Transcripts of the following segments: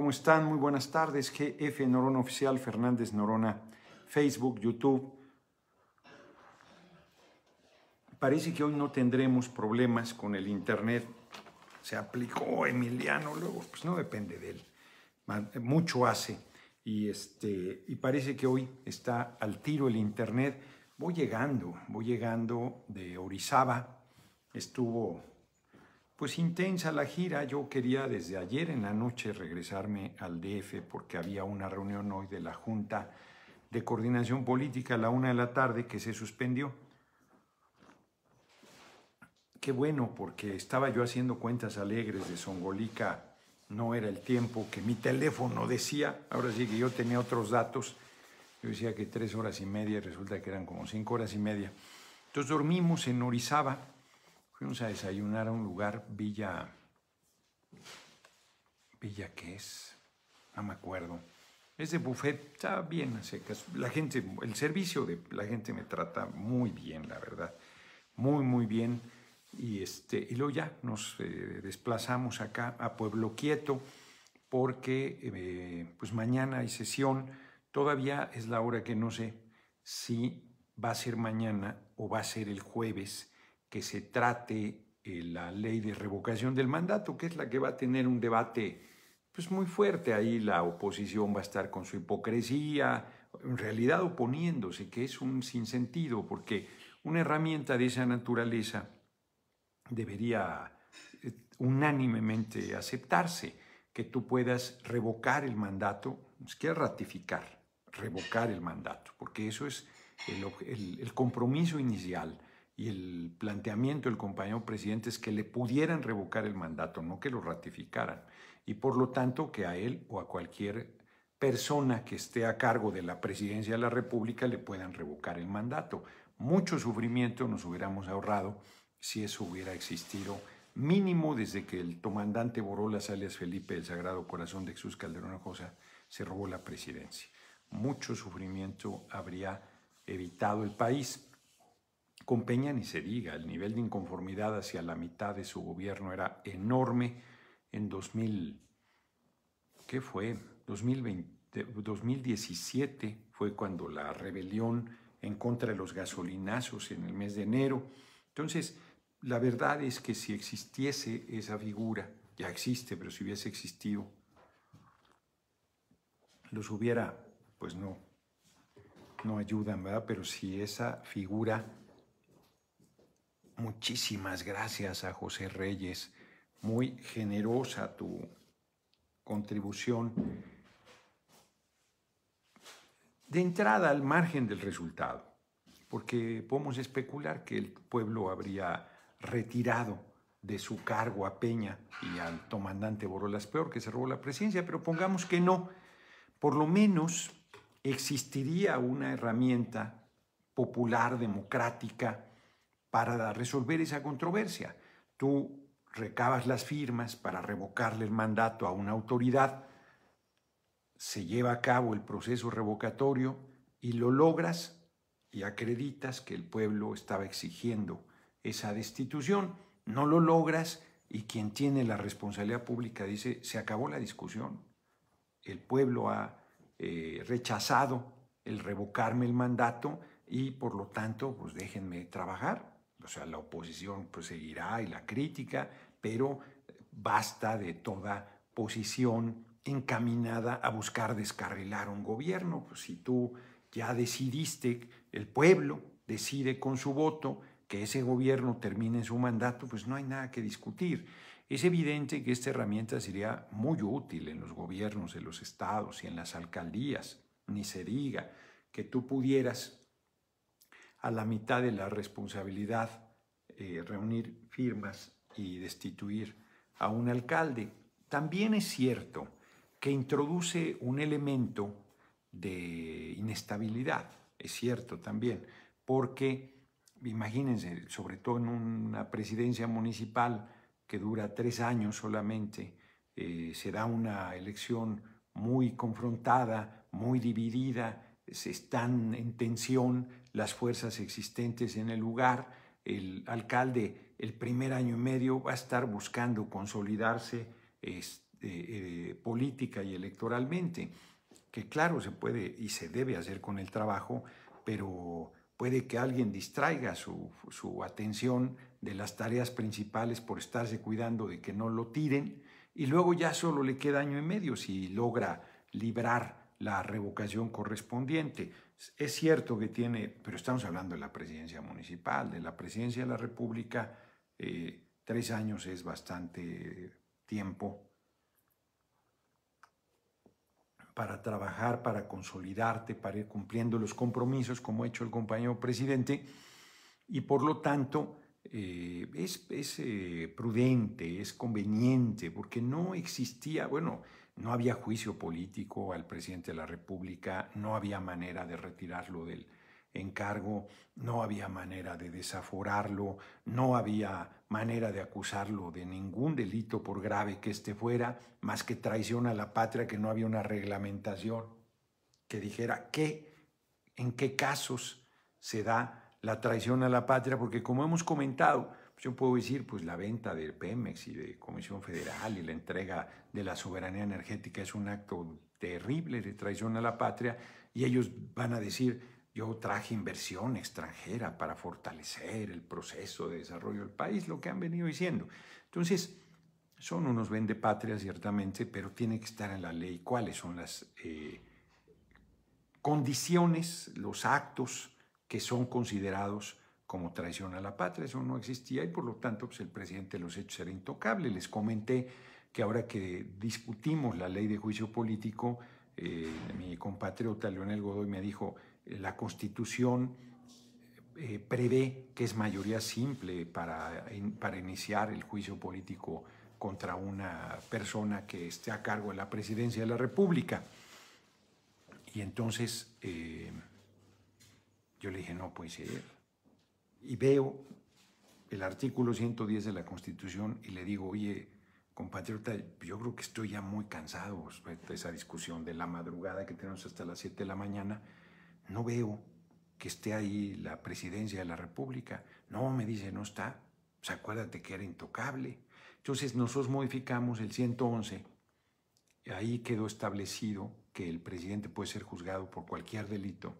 ¿Cómo están? Muy buenas tardes. GF Norona Oficial, Fernández Norona, Facebook, YouTube. Parece que hoy no tendremos problemas con el Internet. Se aplicó Emiliano, luego, pues no depende de él. Mucho hace. Y, este, y parece que hoy está al tiro el Internet. Voy llegando, voy llegando de Orizaba. Estuvo pues intensa la gira. Yo quería desde ayer en la noche regresarme al DF porque había una reunión hoy de la Junta de Coordinación Política a la una de la tarde que se suspendió. Qué bueno, porque estaba yo haciendo cuentas alegres de Songolica. No era el tiempo que mi teléfono decía. Ahora sí que yo tenía otros datos. Yo decía que tres horas y media, resulta que eran como cinco horas y media. Entonces dormimos en Orizaba Fuimos a desayunar a un lugar, Villa. ¿Villa qué es? No me acuerdo. Es de buffet, está bien a que La gente, el servicio de la gente me trata muy bien, la verdad. Muy, muy bien. Y, este, y luego ya nos eh, desplazamos acá a Pueblo Quieto porque eh, pues mañana hay sesión. Todavía es la hora que no sé si va a ser mañana o va a ser el jueves que se trate eh, la ley de revocación del mandato, que es la que va a tener un debate pues, muy fuerte. Ahí la oposición va a estar con su hipocresía, en realidad oponiéndose, que es un sinsentido, porque una herramienta de esa naturaleza debería eh, unánimemente aceptarse, que tú puedas revocar el mandato, es pues, que ratificar, revocar el mandato, porque eso es el, el compromiso inicial y el planteamiento del compañero presidente es que le pudieran revocar el mandato, no que lo ratificaran. Y por lo tanto que a él o a cualquier persona que esté a cargo de la presidencia de la República le puedan revocar el mandato. Mucho sufrimiento nos hubiéramos ahorrado si eso hubiera existido mínimo desde que el comandante las alias Felipe del Sagrado Corazón de Jesús Calderón Ojosa, se robó la presidencia. Mucho sufrimiento habría evitado el país. Con ni se diga, el nivel de inconformidad hacia la mitad de su gobierno era enorme en 2000. ¿Qué fue? 2017 fue cuando la rebelión en contra de los gasolinazos en el mes de enero. Entonces, la verdad es que si existiese esa figura, ya existe, pero si hubiese existido, los hubiera, pues no, no ayudan, ¿verdad? Pero si esa figura Muchísimas gracias a José Reyes. Muy generosa tu contribución. De entrada al margen del resultado, porque podemos especular que el pueblo habría retirado de su cargo a Peña y al comandante Borolas Peor, que se robó la presidencia, pero pongamos que no, por lo menos existiría una herramienta popular, democrática, para resolver esa controversia. Tú recabas las firmas para revocarle el mandato a una autoridad, se lleva a cabo el proceso revocatorio y lo logras y acreditas que el pueblo estaba exigiendo esa destitución, no lo logras y quien tiene la responsabilidad pública dice, se acabó la discusión, el pueblo ha eh, rechazado el revocarme el mandato y por lo tanto, pues déjenme trabajar. O sea, la oposición proseguirá pues, y la crítica, pero basta de toda posición encaminada a buscar descarrilar un gobierno. Pues, si tú ya decidiste, el pueblo decide con su voto que ese gobierno termine su mandato, pues no hay nada que discutir. Es evidente que esta herramienta sería muy útil en los gobiernos en los estados y en las alcaldías, ni se diga que tú pudieras a la mitad de la responsabilidad eh, reunir firmas y destituir a un alcalde. También es cierto que introduce un elemento de inestabilidad, es cierto también, porque imagínense, sobre todo en una presidencia municipal que dura tres años solamente, eh, se será una elección muy confrontada, muy dividida, se están en tensión las fuerzas existentes en el lugar. El alcalde el primer año y medio va a estar buscando consolidarse este, eh, política y electoralmente, que claro se puede y se debe hacer con el trabajo, pero puede que alguien distraiga su, su atención de las tareas principales por estarse cuidando de que no lo tiren y luego ya solo le queda año y medio si logra librar la revocación correspondiente. Es cierto que tiene, pero estamos hablando de la presidencia municipal, de la presidencia de la República, eh, tres años es bastante tiempo para trabajar, para consolidarte, para ir cumpliendo los compromisos, como ha hecho el compañero presidente, y por lo tanto eh, es, eh, prudente, es conveniente, porque no existía, bueno, no había juicio político al presidente de la República, no había manera de retirarlo del encargo, no había manera de desaforarlo, no había manera de acusarlo de ningún delito por grave que este fuera, más que traición a la patria, que no había una reglamentación que dijera qué, en qué casos se da la traición a la patria, porque como hemos comentado, pues, yo puedo decir, pues la venta del Pemex y de Comisión Federal y la entrega de la soberanía energética es un acto terrible de traición a la patria y ellos van a decir, yo traje inversión extranjera para fortalecer el proceso de desarrollo del país, lo que han venido diciendo. Entonces, son unos patria, ciertamente, pero tiene que estar en la ley cuáles son las eh, condiciones, los actos que son considerados como traición a la patria, eso no existía y por lo tanto pues, el presidente de los hechos era intocable. Les comenté que ahora que discutimos la ley de juicio político, eh, mi compatriota Leonel Godoy me dijo, la constitución eh, prevé que es mayoría simple para, para iniciar el juicio político contra una persona que esté a cargo de la presidencia de la República. Y entonces eh, yo le dije, no puede ser y veo el artículo 110 de la Constitución y le digo, oye, compatriota, yo creo que estoy ya muy cansado pues, de esa discusión de la madrugada que tenemos hasta las 7 de la mañana. No veo que esté ahí la presidencia de la República. No, me dice, no está. O pues, sea, acuérdate que era intocable. Entonces nosotros modificamos el 111. Ahí quedó establecido que el presidente puede ser juzgado por cualquier delito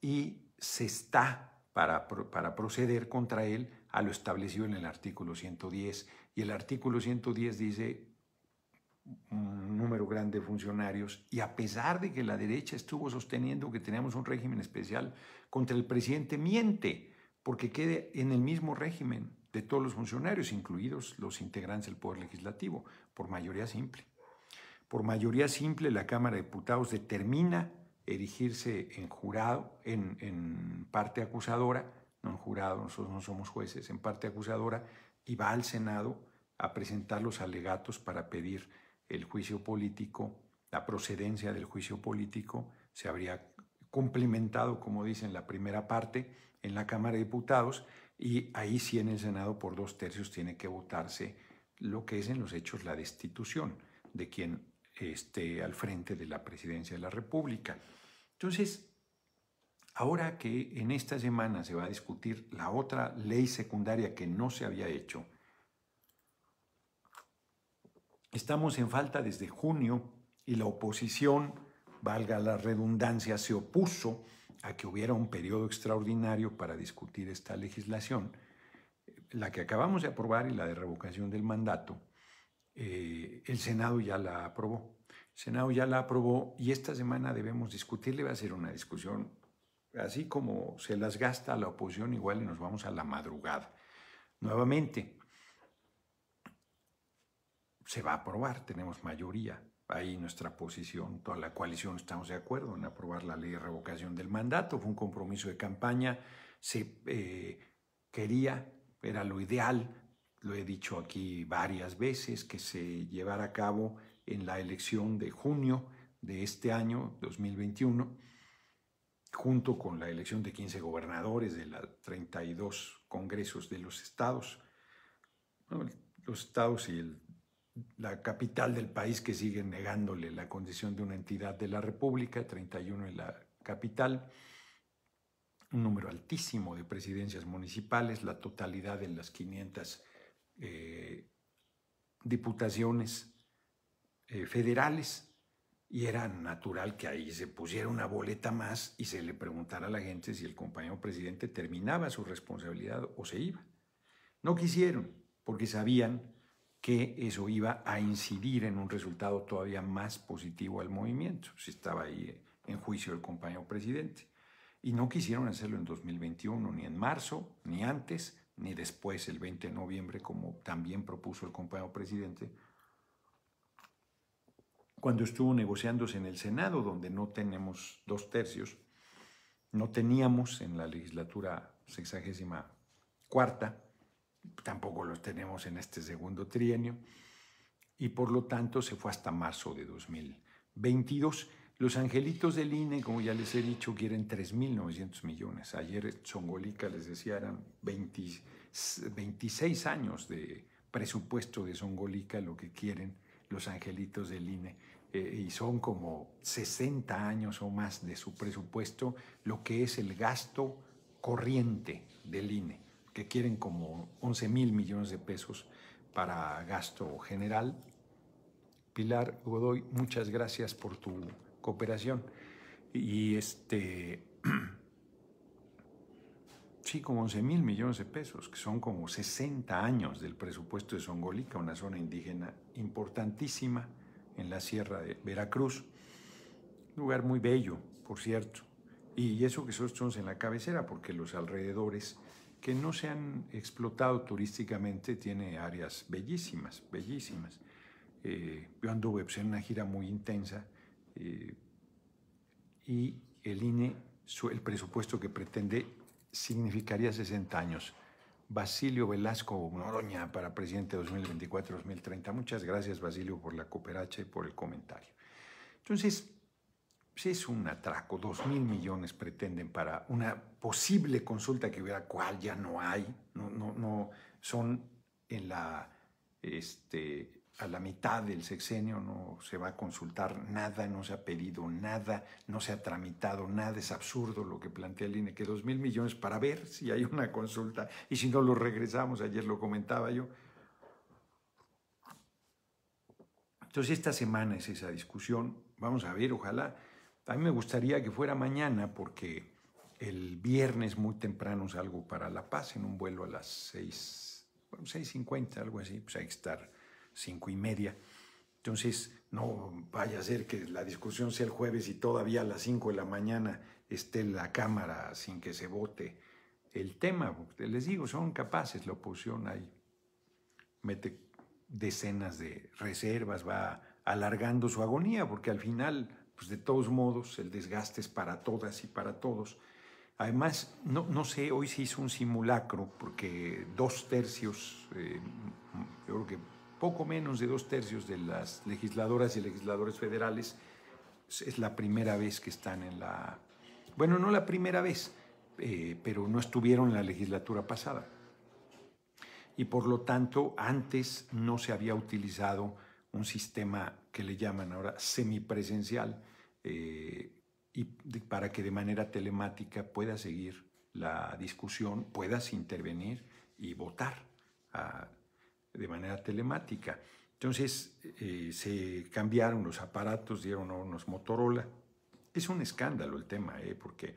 y se está para, proceder contra él a lo establecido en el artículo 110. Y el artículo 110 dice un número grande de funcionarios y a pesar de que la derecha estuvo sosteniendo que teníamos un régimen especial contra el presidente, miente porque quede en el mismo régimen de todos los funcionarios, incluidos los integrantes del Poder Legislativo, por mayoría simple. Por mayoría simple, la Cámara de Diputados determina erigirse en jurado, en, parte acusadora, no en jurado, nosotros no somos jueces, en parte acusadora, y va al Senado a presentar los alegatos para pedir el juicio político, la procedencia del juicio político, se habría complementado, como dicen, la primera parte, en la Cámara de Diputados, y ahí sí en el Senado por dos tercios tiene que votarse lo que es en los hechos la destitución de quien al frente de la presidencia de la República. Entonces, ahora que en esta semana se va a discutir la otra ley secundaria que no se había hecho, estamos en falta desde junio y la oposición, valga la redundancia, se opuso a que hubiera un periodo extraordinario para discutir esta legislación, la que acabamos de aprobar y la de revocación del mandato eh, el Senado ya la aprobó. El Senado ya la aprobó y esta semana debemos discutirle, va a ser una discusión, así como se las gasta la oposición, igual y nos vamos a la madrugada. Nuevamente, se va a aprobar, tenemos mayoría. Ahí nuestra posición, toda la coalición estamos de acuerdo en aprobar la ley de revocación del mandato, fue un compromiso de campaña, se eh, quería, era lo ideal, lo he dicho aquí varias veces, que se llevará a cabo en la elección de junio de este año 2021, junto con la elección de 15 gobernadores de los 32 congresos de los estados, los estados y la capital del país que siguen negándole la condición de una entidad de la República, 31 en la capital, un número altísimo de presidencias municipales, la totalidad de las 500 eh, diputaciones eh, federales. Y era natural que ahí se pusiera una boleta más y se le preguntara a la gente si el compañero presidente terminaba su responsabilidad o se iba. No quisieron, porque sabían que eso iba a incidir en un resultado todavía más positivo al movimiento, si estaba ahí eh, en juicio el compañero presidente. Y no quisieron hacerlo en 2021, ni en marzo, ni antes, ni después el 20 de noviembre, como también propuso el compañero presidente, cuando estuvo negociándose en el Senado, donde no tenemos dos tercios, no teníamos en la legislatura sexagésima cuarta, tampoco los tenemos en este segundo trienio, y por lo tanto se fue hasta marzo de 2022. Los angelitos del INE, como ya les he dicho, quieren 3.900 millones. Ayer Songolica les decía eran 26 años de presupuesto de Songolica lo que quieren los angelitos del INE. Eh, y son como 60 años o más de su presupuesto lo que es el gasto corriente del INE, que quieren como 11 mil millones de pesos para gasto general. Pilar Godoy, muchas gracias por tu cooperación. Y este, sí, como 11 mil millones de pesos, que son como 60 años del presupuesto de Songolica, una zona indígena importantísima en la sierra de Veracruz. lugar muy bello, por cierto. Y eso que nosotros estamos en la cabecera, porque los alrededores que no se han explotado turísticamente tiene áreas bellísimas, bellísimas. Eh, yo anduve pues, en una gira muy intensa y el INE, el presupuesto que pretende significaría 60 años. Basilio Velasco Noroña para presidente 2024-2030. Muchas gracias, Basilio, por la cooperacha y por el comentario. Entonces, si es un atraco. Dos mil millones pretenden para una posible consulta que hubiera, cual ya no hay. No, no, no, son en la este, a la mitad del sexenio no se va a consultar nada, no se ha pedido nada, no se ha tramitado nada. Es absurdo lo que plantea el INE, que dos mil millones para ver si hay una consulta y si no lo regresamos, ayer lo comentaba yo. Entonces esta semana es esa discusión, vamos a ver, ojalá. A mí me gustaría que fuera mañana porque el viernes muy temprano salgo para La Paz en un vuelo a las 6, bueno, 6.50, algo así, pues hay que estar cinco y media. Entonces, no vaya a ser que la discusión sea el jueves y todavía a las cinco de la mañana esté la Cámara sin que se vote el tema. Les digo, son capaces, la oposición ahí mete decenas de reservas, va alargando su agonía, porque al final, pues de todos modos, el desgaste es para todas y para todos. Además, no, no sé, hoy se hizo un simulacro, porque dos tercios, eh, yo creo que poco menos de dos tercios de las legisladoras y legisladores federales es la primera vez que están en la... Bueno, no la primera vez, eh, pero no estuvieron en la legislatura pasada. Y por lo tanto, antes no se había utilizado un sistema que le llaman ahora semipresencial eh, y para que de manera telemática pueda seguir la discusión, puedas intervenir y votar de manera telemática. Entonces eh, se cambiaron los aparatos, dieron unos Motorola. Es un escándalo el tema, ¿eh? porque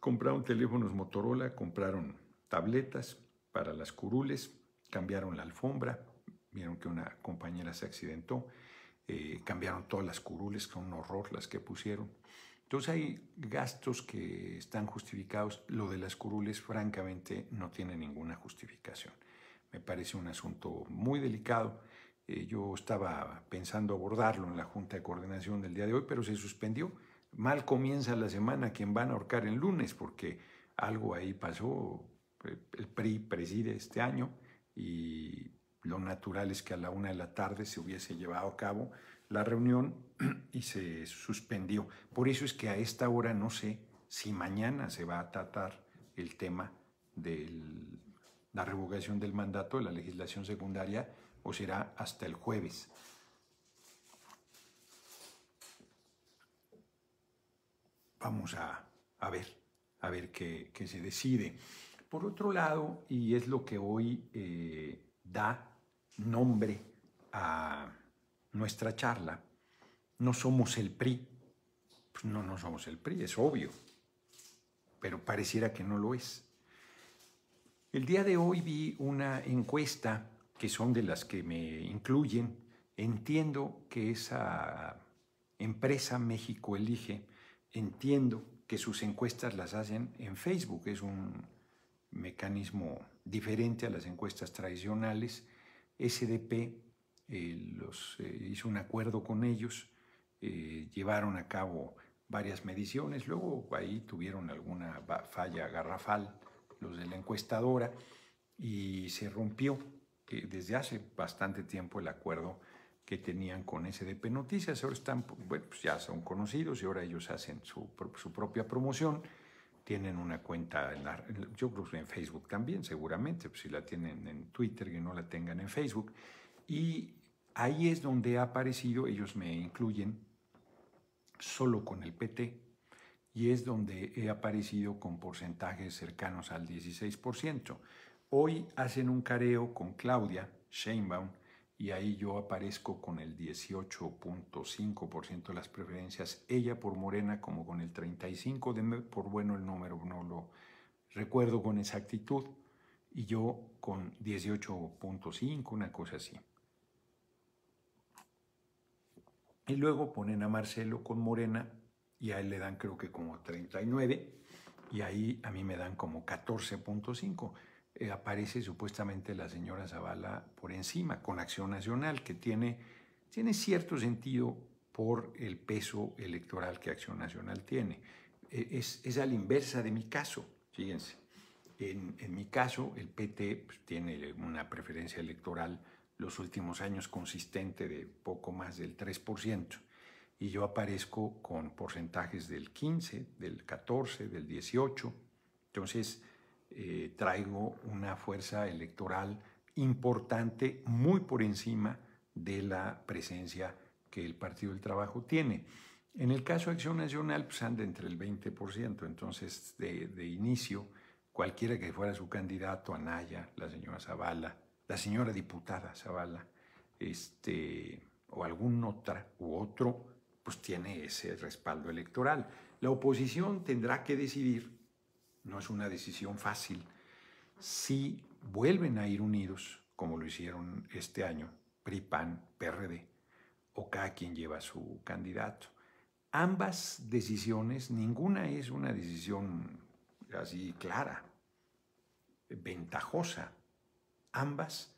compraron teléfonos Motorola, compraron tabletas para las curules, cambiaron la alfombra, vieron que una compañera se accidentó, eh, cambiaron todas las curules, con un horror las que pusieron. Entonces hay gastos que están justificados, lo de las curules francamente no tiene ninguna justificación me parece un asunto muy delicado. Eh, yo estaba pensando abordarlo en la Junta de Coordinación del día de hoy, pero se suspendió. Mal comienza la semana quien van a ahorcar el lunes, porque algo ahí pasó. Eh, el PRI preside este año y lo natural es que a la una de la tarde se hubiese llevado a cabo la reunión y se suspendió. Por eso es que a esta hora no sé si mañana se va a tratar el tema del la revocación del mandato de la legislación secundaria o será hasta el jueves. Vamos a, ver, a ver qué, se decide. Por otro lado, y es lo que hoy eh, da nombre a nuestra charla, no somos el PRI. Pues no, no somos el PRI, es obvio, pero pareciera que no lo es. El día de hoy vi una encuesta que son de las que me incluyen. Entiendo que esa empresa México Elige, entiendo que sus encuestas las hacen en Facebook, es un mecanismo diferente a las encuestas tradicionales. SDP eh, los, eh, hizo un acuerdo con ellos, eh, llevaron a cabo varias mediciones, luego ahí tuvieron alguna falla garrafal los de la encuestadora, y se rompió eh, desde hace bastante tiempo el acuerdo que tenían con SDP Noticias. Ahora están, bueno, pues ya son conocidos y ahora ellos hacen su, propia promoción. Tienen una cuenta, en yo creo que en Facebook también, seguramente, pues si la tienen en Twitter, que no la tengan en Facebook. Y ahí es donde ha aparecido, ellos me incluyen, solo con el PT, y es donde he aparecido con porcentajes cercanos al 16%. Hoy hacen un careo con Claudia Sheinbaum y ahí yo aparezco con el 18.5% de las preferencias, ella por Morena como con el 35%, de, por bueno el número no lo recuerdo con exactitud, y yo con 18.5%, una cosa así. Y luego ponen a Marcelo con Morena y a él le dan creo que como 39 y ahí a mí me dan como 14.5. Eh, aparece supuestamente la señora Zavala por encima con Acción Nacional, que tiene, tiene cierto sentido por el peso electoral que Acción Nacional tiene. E, es, es, a la inversa de mi caso, fíjense. En, mi caso, el PT pues, tiene una preferencia electoral los últimos años consistente de poco más del 3% y yo aparezco con porcentajes del 15, del 14, del 18. Entonces, eh, traigo una fuerza electoral importante muy por encima de la presencia que el Partido del Trabajo tiene. En el caso de Acción Nacional, pues anda entre el 20%, entonces de, inicio, cualquiera que fuera su candidato, Anaya, la señora Zavala, la señora diputada Zavala, este, o algún otra u otro, pues tiene ese respaldo electoral. La oposición tendrá que decidir, no es una decisión fácil, si vuelven a ir unidos, como lo hicieron este año, PRIPAN, PRD, o cada quien lleva su candidato. Ambas decisiones, ninguna es una decisión así clara, ventajosa. Ambas,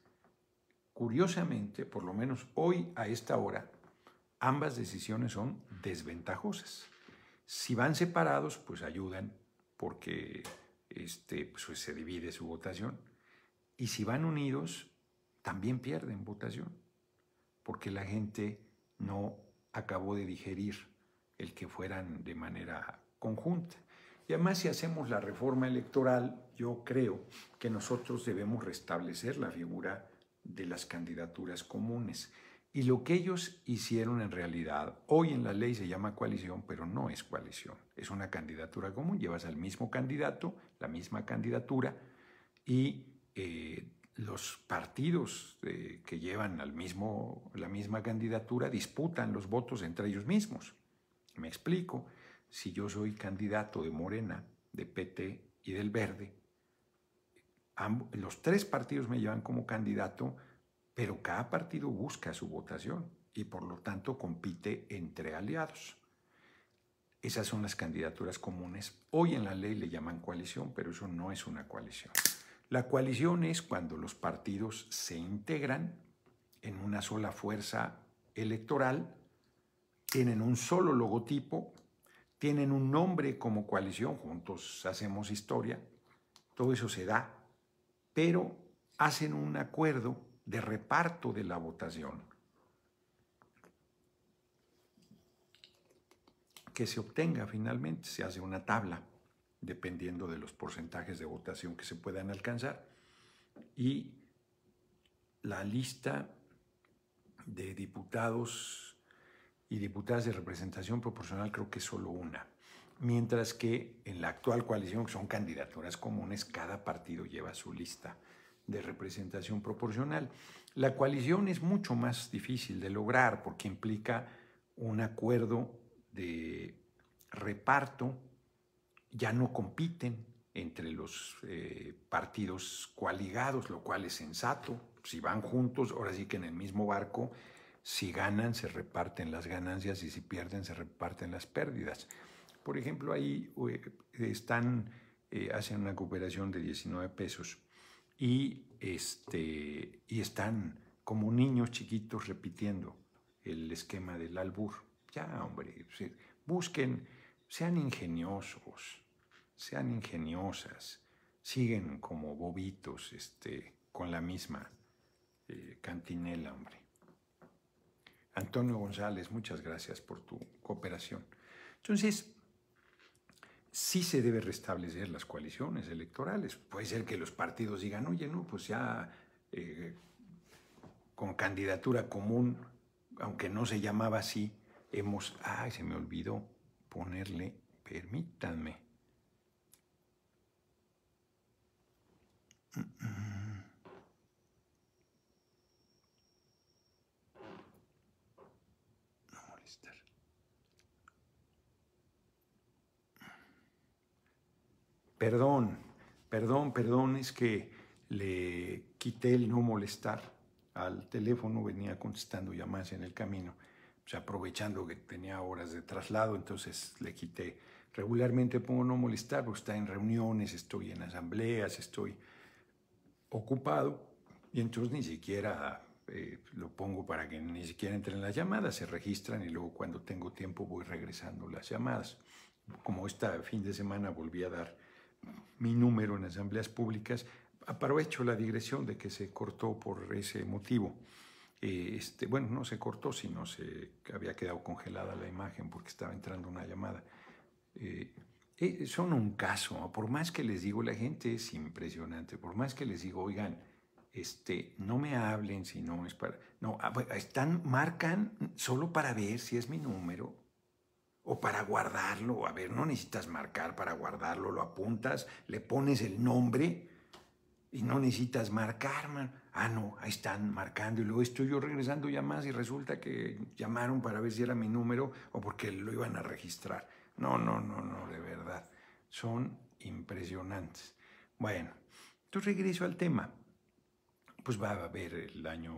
curiosamente, por lo menos hoy a esta hora, ambas decisiones son desventajosas. Si van separados, pues ayudan porque este, pues, se divide su votación. Y si van unidos, también pierden votación, porque la gente no acabó de digerir el que fueran de manera conjunta. Y además si hacemos la reforma electoral, yo creo que nosotros debemos restablecer la figura de las candidaturas comunes. Y lo que ellos hicieron en realidad, hoy en la ley se llama coalición, pero no es coalición. Es una candidatura común. Llevas al mismo candidato, la misma candidatura, y eh, los partidos eh, que llevan al mismo, la misma candidatura disputan los votos entre ellos mismos. Me explico. Si yo soy candidato de Morena, de PT y del Verde, los tres partidos me llevan como candidato pero cada partido busca su votación y por lo tanto compite entre aliados. Esas son las candidaturas comunes. Hoy en la ley le llaman coalición, pero eso no es una coalición. La coalición es cuando los partidos se integran en una sola fuerza electoral, tienen un solo logotipo, tienen un nombre como coalición, juntos hacemos historia, todo eso se da, pero hacen un acuerdo de reparto de la votación que se obtenga finalmente. Se hace una tabla dependiendo de los porcentajes de votación que se puedan alcanzar y la lista de diputados y diputadas de representación proporcional creo que es solo una mientras que en la actual coalición, que son candidaturas comunes, cada partido lleva su lista de representación proporcional. La coalición es mucho más difícil de lograr porque implica un acuerdo de reparto, ya no compiten entre los eh, partidos coaligados, lo cual es sensato. Si van juntos, ahora sí que en el mismo barco, si ganan, se reparten las ganancias y si pierden, se reparten las pérdidas. Por ejemplo, ahí eh, están, eh, hacen una cooperación de 19 pesos y, este, y están como niños chiquitos repitiendo el esquema del albur. Ya, hombre, pues, eh, busquen, sean ingeniosos, sean ingeniosas, siguen como bobitos este, con la misma eh, cantinela, hombre. Antonio González, muchas gracias por tu cooperación. Entonces, sí se debe restablecer las coaliciones electorales. Puede ser que los partidos digan, oye, no, pues ya eh, con candidatura común, aunque no se llamaba así, hemos, ay, se me olvidó ponerle, permítanme. Mm, mm. perdón, perdón, perdón, es que le quité el no molestar al teléfono, venía contestando llamadas en el camino, sea, aprovechando que tenía horas de traslado, entonces le quité. Regularmente pongo no molestar, está en reuniones, estoy en asambleas, estoy ocupado, y entonces ni siquiera eh, lo pongo para que ni siquiera entren las llamadas, se registran y luego cuando tengo tiempo voy regresando las llamadas. Como esta fin de semana volví a dar mi número en asambleas públicas. Aprovecho la digresión de que se cortó por ese motivo. Eh, este, bueno, no se cortó, sino se había quedado congelada la imagen porque estaba entrando una llamada. Eh, eh, son un caso, por más que les digo, la gente es impresionante, por más que les digo, oigan, este, no me hablen si no es para... No, ah, están, marcan solo para ver si es mi número o para guardarlo. A ver, no necesitas marcar para guardarlo, lo apuntas, le pones el nombre y no necesitas marcar, Ah, no, ahí están marcando y luego estoy yo regresando más y resulta que llamaron para ver si era mi número o porque lo iban a registrar. No, no, no, no, de verdad. Son impresionantes. Bueno, entonces regreso al tema. Pues va a haber el año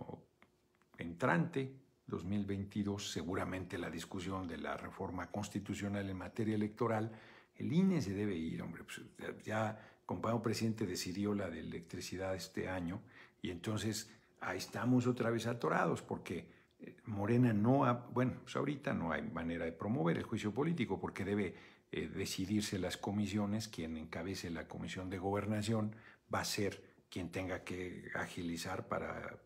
entrante, 2022, seguramente la discusión de la reforma constitucional en materia electoral, el INE se debe ir, hombre. Pues, ya, compañero presidente, decidió la de electricidad este año y entonces ahí estamos otra vez atorados porque eh, Morena no ha, bueno, pues ahorita no hay manera de promover el juicio político porque debe eh, decidirse las comisiones, quien encabece la comisión de gobernación va a ser quien tenga que agilizar para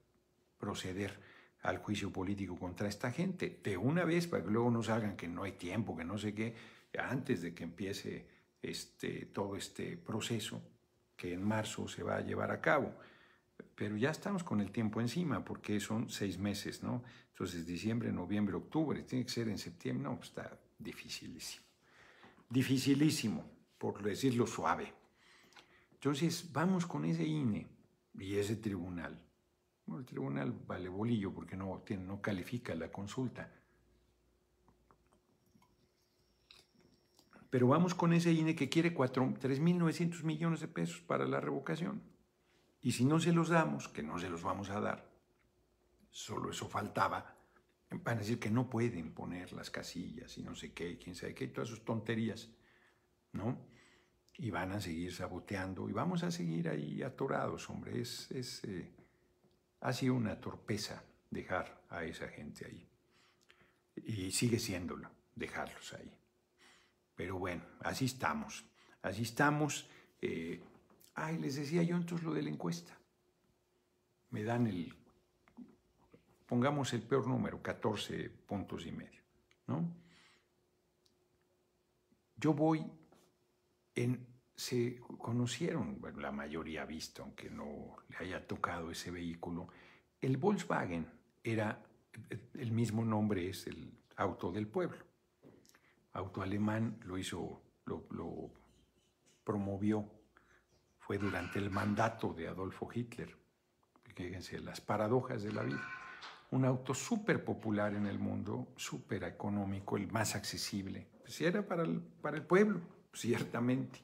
proceder al juicio político contra esta gente, de una vez, para que luego no salgan que no hay tiempo, que no sé qué, antes de que empiece este, todo este proceso que en marzo se va a llevar a cabo. Pero ya estamos con el tiempo encima, porque son seis meses, ¿no? Entonces, diciembre, noviembre, octubre, tiene que ser en septiembre, no, está dificilísimo. Dificilísimo, por decirlo suave. Entonces, vamos con ese INE y ese tribunal el tribunal vale bolillo porque no, no califica la consulta. Pero vamos con ese INE que quiere 3.900 millones de pesos para la revocación. Y si no se los damos, que no se los vamos a dar, solo eso faltaba, van a decir que no pueden poner las casillas y no sé qué, quién sabe qué, todas sus tonterías, ¿no? Y van a seguir saboteando y vamos a seguir ahí atorados, hombre, es, es eh, ha sido una torpeza dejar a esa gente ahí. Y sigue siéndolo, dejarlos ahí. Pero bueno, así estamos. Así estamos. Eh, ay, les decía yo entonces lo de la encuesta. Me dan el, pongamos el peor número, 14 puntos y medio, ¿no? Yo voy en se conocieron, bueno, la mayoría ha visto, aunque no le haya tocado ese vehículo, el Volkswagen era, el mismo nombre es el auto del pueblo. Auto alemán lo hizo, lo, promovió, fue durante el mandato de Adolfo Hitler. Fíjense, las paradojas de la vida. Un auto súper popular en el mundo, súper económico, el más accesible. Si pues, era para para el pueblo, ciertamente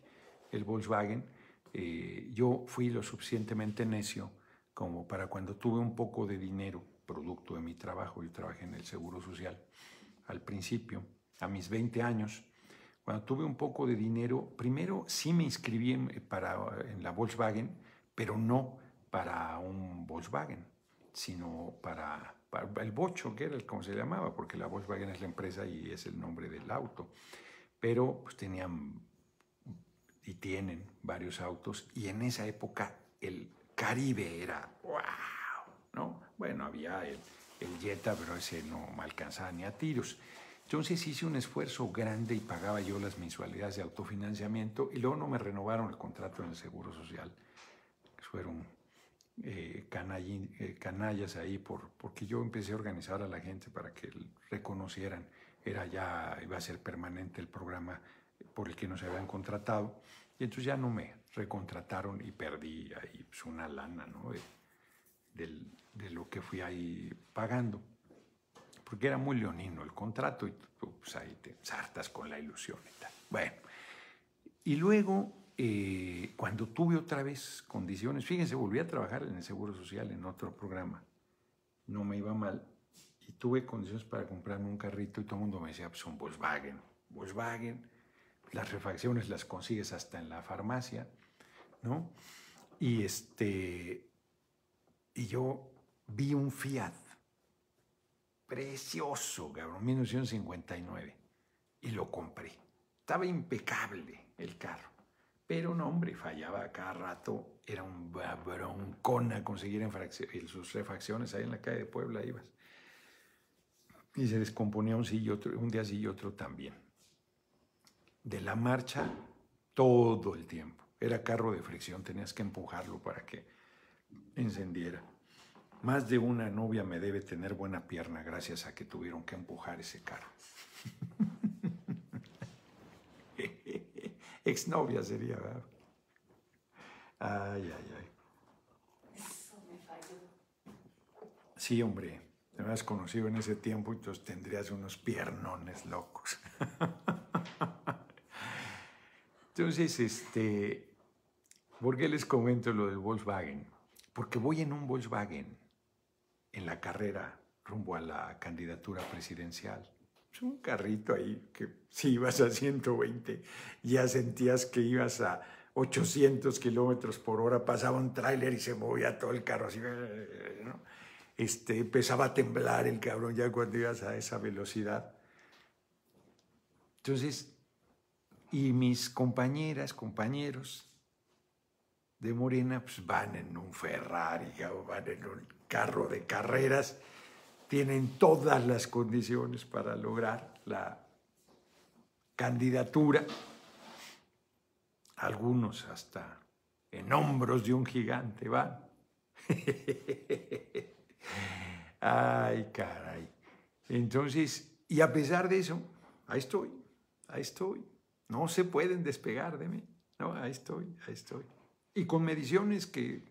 el Volkswagen, eh, yo fui lo suficientemente necio como para cuando tuve un poco de dinero, producto de mi trabajo, yo trabajé en el Seguro Social al principio, a mis 20 años, cuando tuve un poco de dinero, primero sí me inscribí en, eh, para, en la Volkswagen, pero no para un Volkswagen, sino para, el Bocho, que era como se llamaba, porque la Volkswagen es la empresa y es el nombre del auto. Pero pues tenían y tienen varios autos y en esa época el Caribe era wow, ¿no? Bueno, había el, el Jetta, pero ese no me alcanzaba ni a tiros. Entonces hice un esfuerzo grande y pagaba yo las mensualidades de autofinanciamiento y luego no me renovaron el contrato en el Seguro Social. Fueron eh, eh, canallas ahí por, porque yo empecé a organizar a la gente para que reconocieran. Era ya, iba a ser permanente el programa por el que nos habían contratado. Y entonces ya no me recontrataron y perdí ahí pues, una lana ¿no? de, de, lo que fui ahí pagando. Porque era muy leonino el contrato y pues, ahí te sartas con la ilusión y tal. Bueno, y luego eh, cuando tuve otra vez condiciones, fíjense, volví a trabajar en el Seguro Social en otro programa. No me iba mal y tuve condiciones para comprarme un carrito y todo el mundo me decía, pues un Volkswagen, Volkswagen las refacciones las consigues hasta en la farmacia, ¿no? Y este, y yo vi un Fiat precioso, cabrón, 1959, y lo compré. Estaba impecable el carro, pero no, hombre, fallaba cada rato, era un a conseguir sus refacciones ahí en la calle de Puebla, ibas. Y se descomponía un, otro, un día sí y otro también de la marcha todo el tiempo. Era carro de fricción, tenías que empujarlo para que encendiera. Más de una novia me debe tener buena pierna gracias a que tuvieron que empujar ese carro. Ex-novia sería, ¿verdad? Ay, ay, ay. Sí, hombre. Te habías conocido en ese tiempo, y entonces tendrías unos piernones locos. Entonces, este, ¿por qué les comento lo del Volkswagen? Porque voy en un Volkswagen en la carrera rumbo a la candidatura presidencial. Es un carrito ahí que si ibas a 120 ya sentías que ibas a 800 kilómetros por hora, pasaba un tráiler y se movía todo el carro así, este, empezaba a temblar el cabrón ya cuando ibas a esa velocidad. Entonces, y mis compañeras, compañeros de Morena, pues van en un Ferrari, van en un carro de carreras, tienen todas las condiciones para lograr la candidatura, algunos hasta en hombros de un gigante van. Ay, caray. Entonces, y a pesar de eso, ahí estoy, ahí estoy. No se pueden despegar de mí. No, ahí estoy, ahí estoy. Y con mediciones que,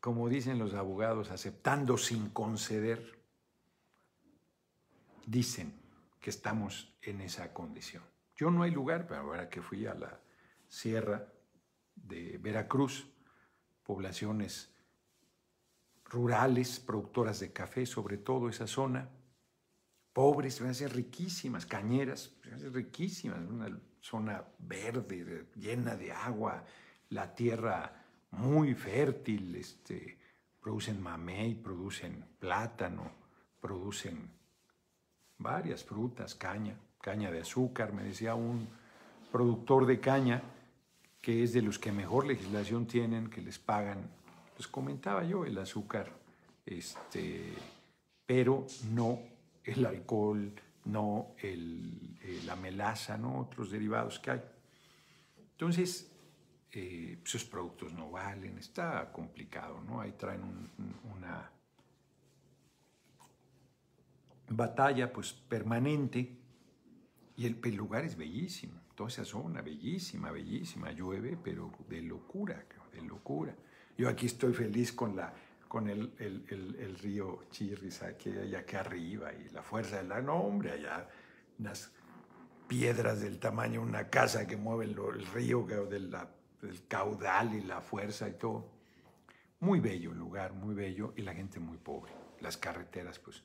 como dicen los abogados, aceptando sin conceder, dicen que estamos en esa condición. Yo no hay lugar, pero ahora que fui a la sierra de Veracruz, poblaciones rurales, productoras de café, sobre todo esa zona, pobres, se van a ser riquísimas, cañeras, se van a ser riquísimas, una zona verde, llena de agua, la tierra muy fértil, este, producen mamey, producen plátano, producen varias frutas, caña, caña de azúcar, me decía un productor de caña que es de los que mejor legislación tienen, que les pagan, les comentaba yo, el azúcar, este, pero no el alcohol, no eh, la melaza, no otros derivados que hay. Entonces, sus eh, pues productos no valen, está complicado, ¿no? Ahí traen una batalla pues permanente y el, el, lugar es bellísimo, toda esa zona, bellísima, bellísima, llueve, pero de locura, de locura. Yo aquí estoy feliz con la con el, el, el, río Chirrisa, que allá que arriba, y la fuerza de la... No, hombre, allá unas piedras del tamaño de una casa que mueve el, río, del, caudal y la fuerza y todo. Muy bello el lugar, muy bello, y la gente muy pobre. Las carreteras, pues,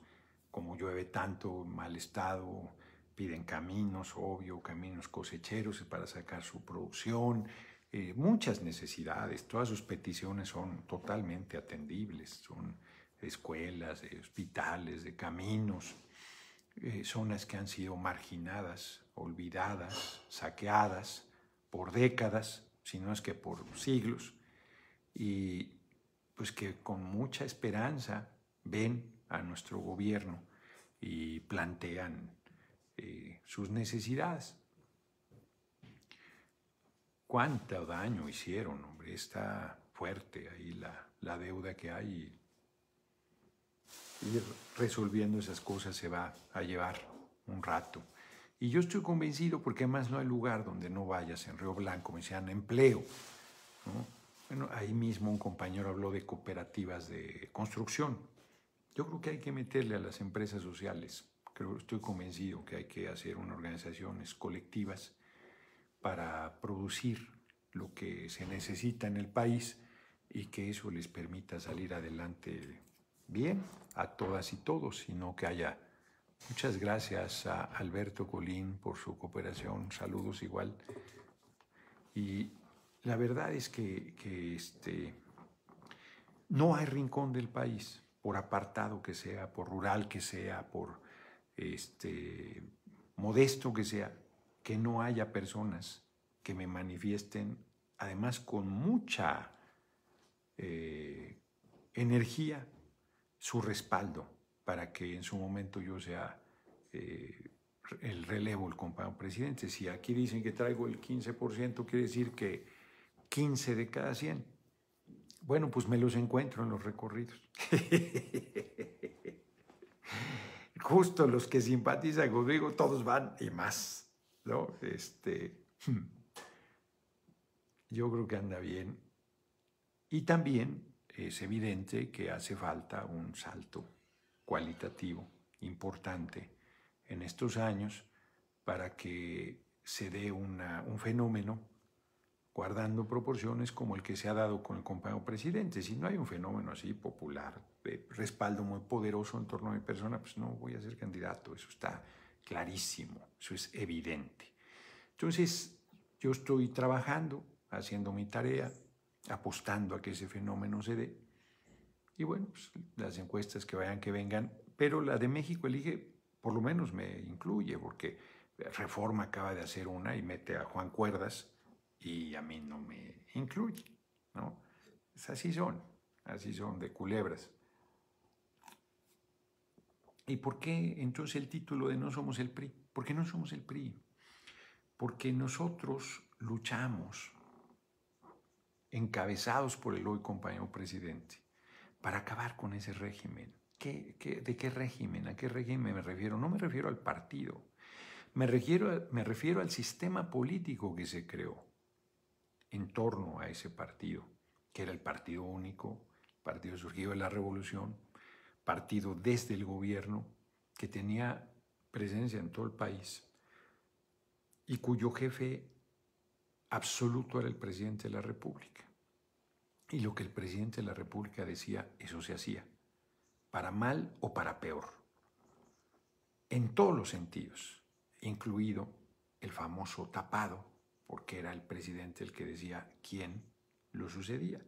como llueve tanto, mal estado, piden caminos, obvio, caminos cosecheros para sacar su producción, eh, muchas necesidades, todas sus peticiones son totalmente atendibles, son escuelas, eh, hospitales, de caminos, eh, zonas que han sido marginadas, olvidadas, saqueadas por décadas, si no es que por siglos, y pues que con mucha esperanza ven a nuestro gobierno y plantean sus necesidades cuánto daño hicieron, hombre. Está fuerte ahí la, deuda que hay. Y, ir resolviendo esas cosas se va a llevar un rato. Y yo estoy convencido, porque además no hay lugar donde no vayas, en Río Blanco, me decían empleo. Bueno, ahí mismo un compañero habló de cooperativas de construcción. Yo creo que hay que meterle a las empresas sociales, creo, estoy convencido que hay que hacer unas organizaciones colectivas para producir lo que se necesita en el país y que eso les permita salir adelante bien a todas y todos, sino que haya. Muchas gracias a Alberto Colín por su cooperación, saludos igual. Y la verdad es que, este, no hay rincón del país, por apartado que sea, por rural que sea, por este, modesto que sea, que no haya personas que me manifiesten, además con mucha eh, energía, su respaldo para que en su momento yo sea eh, el relevo, el compañero presidente. Si aquí dicen que traigo el 15%, quiere decir que 15 de cada 100. Bueno, pues me los encuentro en los recorridos. Justo los que simpatizan conmigo, todos van y más. ¿no? Este, hmm, yo creo que anda bien. Y también es evidente que hace falta un salto cualitativo importante en estos años para que se dé una, un fenómeno guardando proporciones como el que se ha dado con el compañero presidente. Si no hay un fenómeno así popular, de respaldo muy poderoso en torno a mi persona, pues no voy a ser candidato, eso está clarísimo, eso es evidente. Entonces, yo estoy trabajando, haciendo mi tarea, apostando a que ese fenómeno se dé. Y bueno, pues, las encuestas que vayan, que vengan, pero la de México elige, por lo menos me incluye, porque Reforma acaba de hacer una y mete a Juan Cuerdas y a mí no me incluye, ¿no? Es pues, así son, así son de culebras. ¿Y por qué entonces el título de No somos el PRI? Porque no somos el PRI. Porque nosotros luchamos, encabezados por el hoy compañero presidente, para acabar con ese régimen. ¿Qué, de qué régimen? ¿A qué régimen me refiero? No me refiero al partido. Me refiero, me refiero al sistema político que se creó en torno a ese partido, que era el partido único, el partido surgido de la revolución, partido desde el gobierno que tenía presencia en todo el país y cuyo jefe absoluto era el presidente de la República. Y lo que el presidente de la República decía, eso se hacía, para mal o para peor, en todos los sentidos, incluido el famoso tapado, porque era el presidente el que decía quién lo sucedía.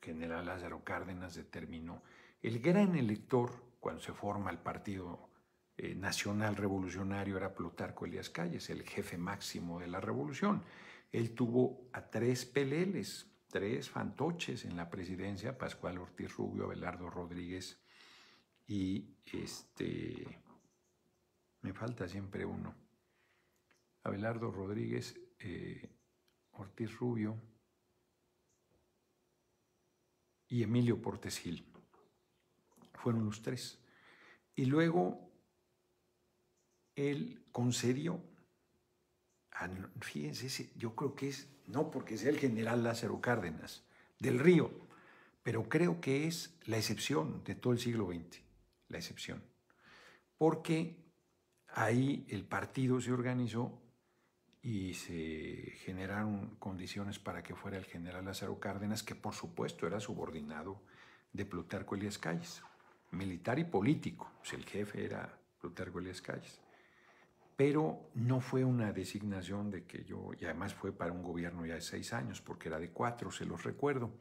general Lázaro Cárdenas determinó el gran elector, cuando se forma el Partido eh, Nacional Revolucionario, era Plutarco Elías Calles, el jefe máximo de la revolución. Él tuvo a tres peleles, tres fantoches en la presidencia, Pascual Ortiz Rubio, Abelardo Rodríguez y este... Me falta siempre uno. Abelardo Rodríguez, eh, Ortiz Rubio y Emilio Portesil fueron los tres. Y luego él concedió, fíjense, yo creo que es, no porque sea el general Lázaro Cárdenas del Río, pero creo que es la excepción de todo el siglo XX, la excepción. Porque ahí el partido se organizó y se generaron condiciones para que fuera el general Lázaro Cárdenas, que por supuesto era subordinado de Plutarco Elías Calles militar y político. el jefe era Plutarco Elias Calles. Pero no fue una designación de que yo, y además fue para un gobierno ya de seis años, porque era de cuatro, se los recuerdo.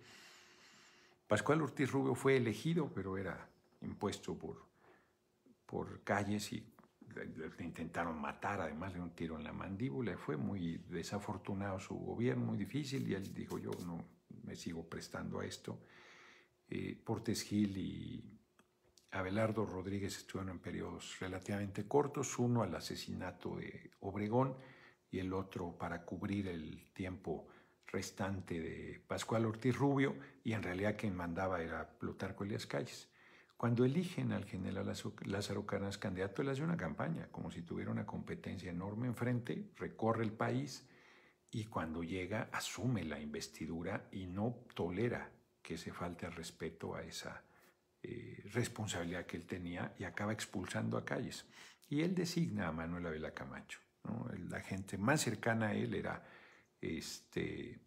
Pascual Ortiz Rubio fue elegido, pero era impuesto por, por Calles y le intentaron matar, además le un tiro en la mandíbula. Fue muy desafortunado su gobierno, muy difícil, y él dijo, yo no me sigo prestando a esto. Eh, Portes Gil y Abelardo Rodríguez estuvo en periodos relativamente cortos, uno al asesinato de Obregón y el otro para cubrir el tiempo restante de Pascual Ortiz Rubio, y en realidad quien mandaba era Plutarco Elías Calles. Cuando eligen al general Lázaro Cárdenas candidato, él hace una campaña, como si tuviera una competencia enorme enfrente, recorre el país y cuando llega asume la investidura y no tolera que se falte el respeto a esa eh, responsabilidad que él tenía y acaba expulsando a Calles. Y él designa a Manuel Ávila Camacho. La gente más cercana a él era este,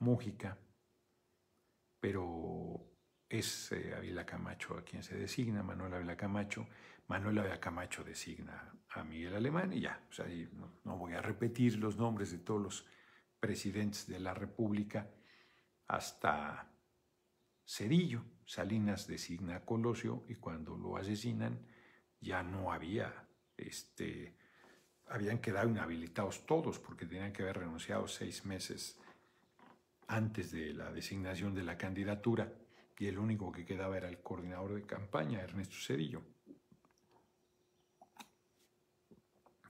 Mújica, pero es eh, Ávila Camacho a quien se designa, Manuel Ávila Camacho. Manuel Ávila Camacho designa a Miguel Alemán y ya, pues no voy a repetir los nombres de todos los presidentes de la República hasta Cedillo. Salinas designa a Colosio y cuando lo asesinan ya no había, este, habían quedado inhabilitados todos porque tenían que haber renunciado seis meses antes de la designación de la candidatura y el único que quedaba era el coordinador de campaña, Ernesto Cedillo,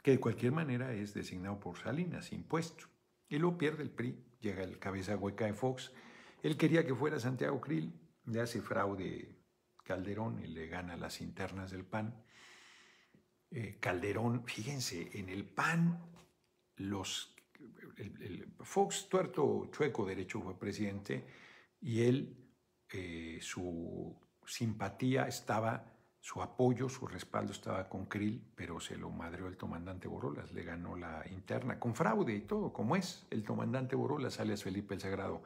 que de cualquier manera es designado por Salinas, impuesto. Y lo pierde el PRI, llega el cabeza hueca de Fox, él quería que fuera Santiago Krill, le hace fraude Calderón y le gana las internas del PAN. Eh, Calderón, fíjense, en el PAN, los, Fox Tuerto Chueco Derecho fue presidente y él, eh, su simpatía estaba su apoyo, su respaldo estaba con Krill, pero se lo madreó el comandante Borolas, le ganó la interna, con fraude y todo, como es. El comandante Borolas, alias Felipe el Sagrado,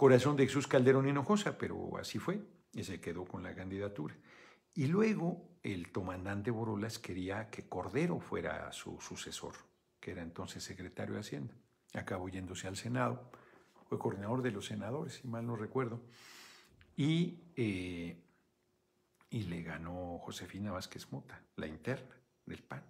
corazón de Jesús Calderón Hinojosa, pero así fue y se quedó con la candidatura. Y luego el comandante Borolas quería que Cordero fuera su sucesor, que era entonces secretario de Hacienda. Acabó yéndose al Senado, fue coordinador de los senadores, si mal no recuerdo, y, eh, y le ganó Josefina Vázquez Mota, la interna del PAN.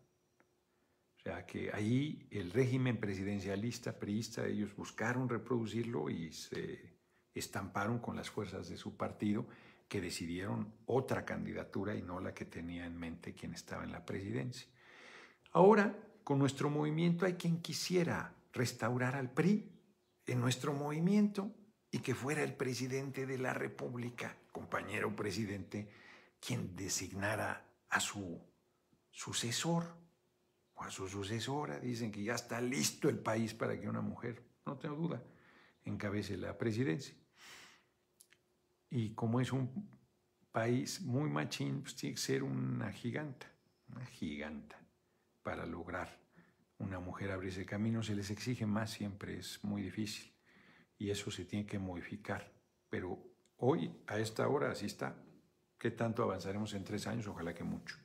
O sea que ahí el régimen presidencialista, priista, ellos buscaron reproducirlo y se estamparon con las fuerzas de su partido que decidieron otra candidatura y no la que tenía en mente quien estaba en la presidencia. Ahora, con nuestro movimiento hay quien quisiera restaurar al PRI en nuestro movimiento y que fuera el presidente de la República, compañero presidente, quien designara a su sucesor o a su sucesora. Dicen que ya está listo el país para que una mujer, no tengo duda, encabece la presidencia y como es un país muy machín, pues tiene que ser una giganta, una giganta para lograr una mujer abrirse camino. Se les exige más siempre, es muy difícil y eso se tiene que modificar. Pero hoy, a esta hora, así está. ¿Qué tanto avanzaremos en tres años? Ojalá que mucho.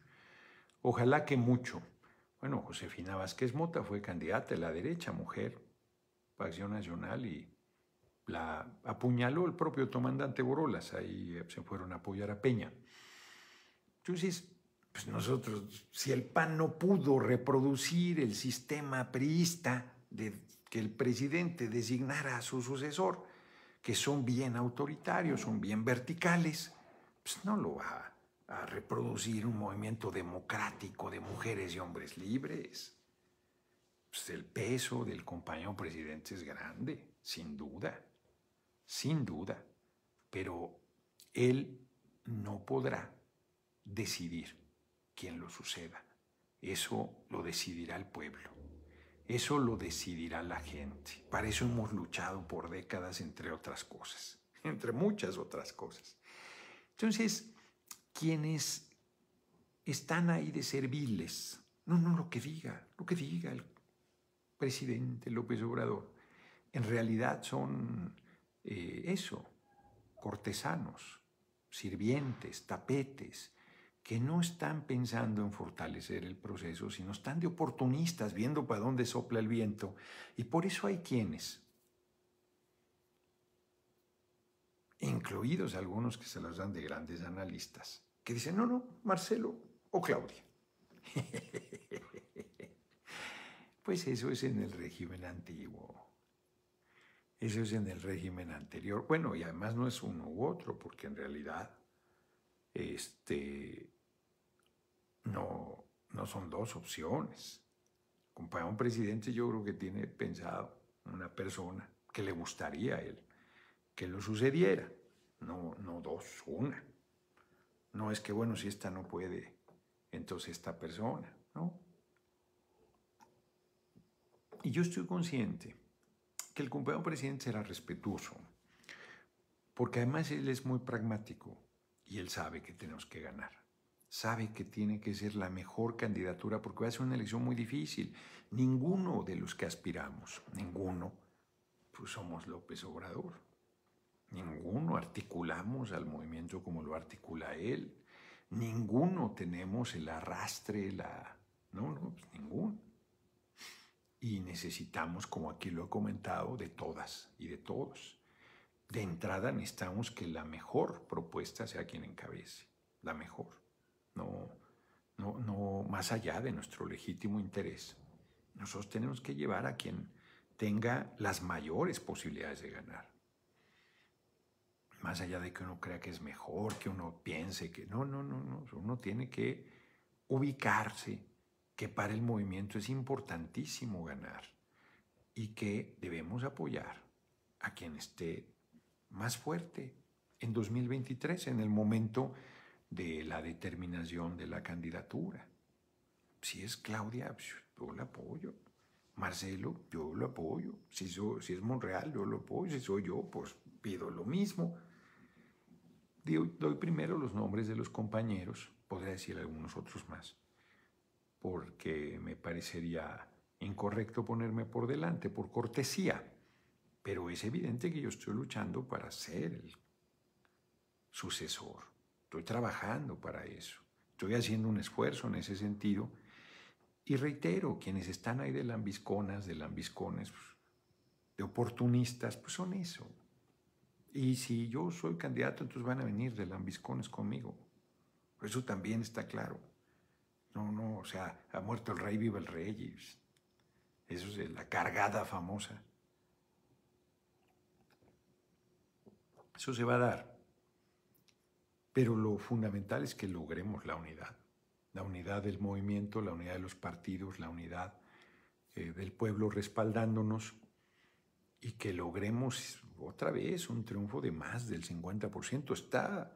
Ojalá que mucho. Bueno, Josefina Vázquez Mota fue candidata de la derecha, mujer, Acción Nacional y la apuñaló el propio comandante Borolas, ahí eh, se fueron a apoyar a Peña. Entonces, pues nosotros, si el PAN no pudo reproducir el sistema priista de que el presidente designara a su sucesor, que son bien autoritarios, son bien verticales, pues no lo va a reproducir un movimiento democrático de mujeres y hombres libres. Pues el peso del compañero presidente es grande, sin duda sin duda, pero él no podrá decidir quién lo suceda. Eso lo decidirá el pueblo. Eso lo decidirá la gente. Para eso hemos luchado por décadas, entre otras cosas, entre muchas otras cosas. Entonces, quienes están ahí de serviles, no, no, lo que diga, lo que diga el presidente López Obrador, en realidad son eh, eso, cortesanos, sirvientes, tapetes, que no están pensando en fortalecer el proceso, sino están de oportunistas viendo para dónde sopla el viento. Y por eso hay quienes, incluidos algunos que se los dan de grandes analistas, que dicen, no, no, Marcelo o Claudia. pues eso es en el régimen antiguo. Eso es en el régimen anterior. Bueno, y además no es uno u otro, porque en realidad este, no, son dos opciones. Compañero un presidente yo creo que tiene pensado una persona que le gustaría a él que lo sucediera, no, no dos, una. No es que, bueno, si esta no puede, entonces esta persona, ¿no? Y yo estoy consciente que el cumpleaños presidente será respetuoso, porque además él es muy pragmático y él sabe que tenemos que ganar. Sabe que tiene que ser la mejor candidatura porque va a ser una elección muy difícil. Ninguno de los que aspiramos, ninguno, pues somos López Obrador. Ninguno articulamos al movimiento como lo articula él. Ninguno tenemos el arrastre, la... No, no, pues ninguno. Y necesitamos, como aquí lo he comentado, de todas y de todos. De entrada necesitamos que la mejor propuesta sea quien encabece, la mejor. No, no, más allá de nuestro legítimo interés. Nosotros tenemos que llevar a quien tenga las mayores posibilidades de ganar. Más allá de que uno crea que es mejor, que uno piense que no, no, no, no. Uno tiene que ubicarse que para el movimiento es importantísimo ganar y que debemos apoyar a quien esté más fuerte en 2023, en el momento de la determinación de la candidatura. Si es Claudia, pues, yo la apoyo. Marcelo, yo lo apoyo. Si, si es Monreal, yo lo apoyo. Si soy yo, pues pido lo mismo. Doy primero los nombres de los compañeros, podría decir algunos otros más porque me parecería incorrecto ponerme por delante, por cortesía. Pero es evidente que yo estoy luchando para ser el sucesor. Estoy trabajando para eso. Estoy haciendo un esfuerzo en ese sentido. Y reitero, quienes están ahí de lambisconas, de lambiscones, pues, de oportunistas, pues son eso. Y si yo soy candidato, entonces van a venir de lambiscones conmigo. Eso también está claro. No, no, o sea, ha muerto el rey, viva el rey. Eso es la cargada famosa. Eso se va a dar. Pero lo fundamental es que logremos la unidad. La unidad del movimiento, la unidad de los partidos, la unidad eh, del pueblo respaldándonos y que logremos otra vez un triunfo de más del 50%. Está,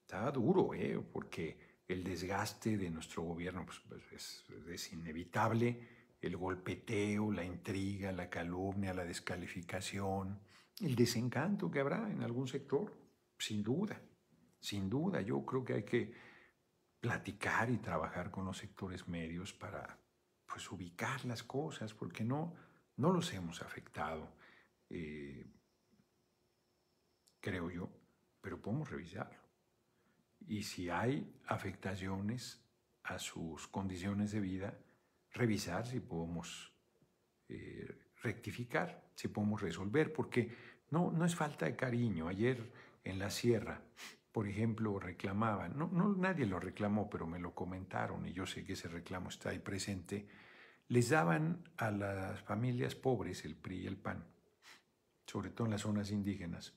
está duro, ¿eh? porque el desgaste de nuestro gobierno pues, pues, es, inevitable, el golpeteo, la intriga, la calumnia, la descalificación, el desencanto que habrá en algún sector, sin duda, sin duda. Yo creo que hay que platicar y trabajar con los sectores medios para pues, ubicar las cosas, porque no, no los hemos afectado, eh, creo yo, pero podemos revisar y si hay afectaciones a sus condiciones de vida, revisar si podemos eh, rectificar, si podemos resolver, porque no, no es falta de cariño. Ayer en la sierra, por ejemplo, reclamaban, no, nadie lo reclamó, pero me lo comentaron y yo sé que ese reclamo está ahí presente, les daban a las familias pobres el PRI y el PAN, sobre todo en las zonas indígenas,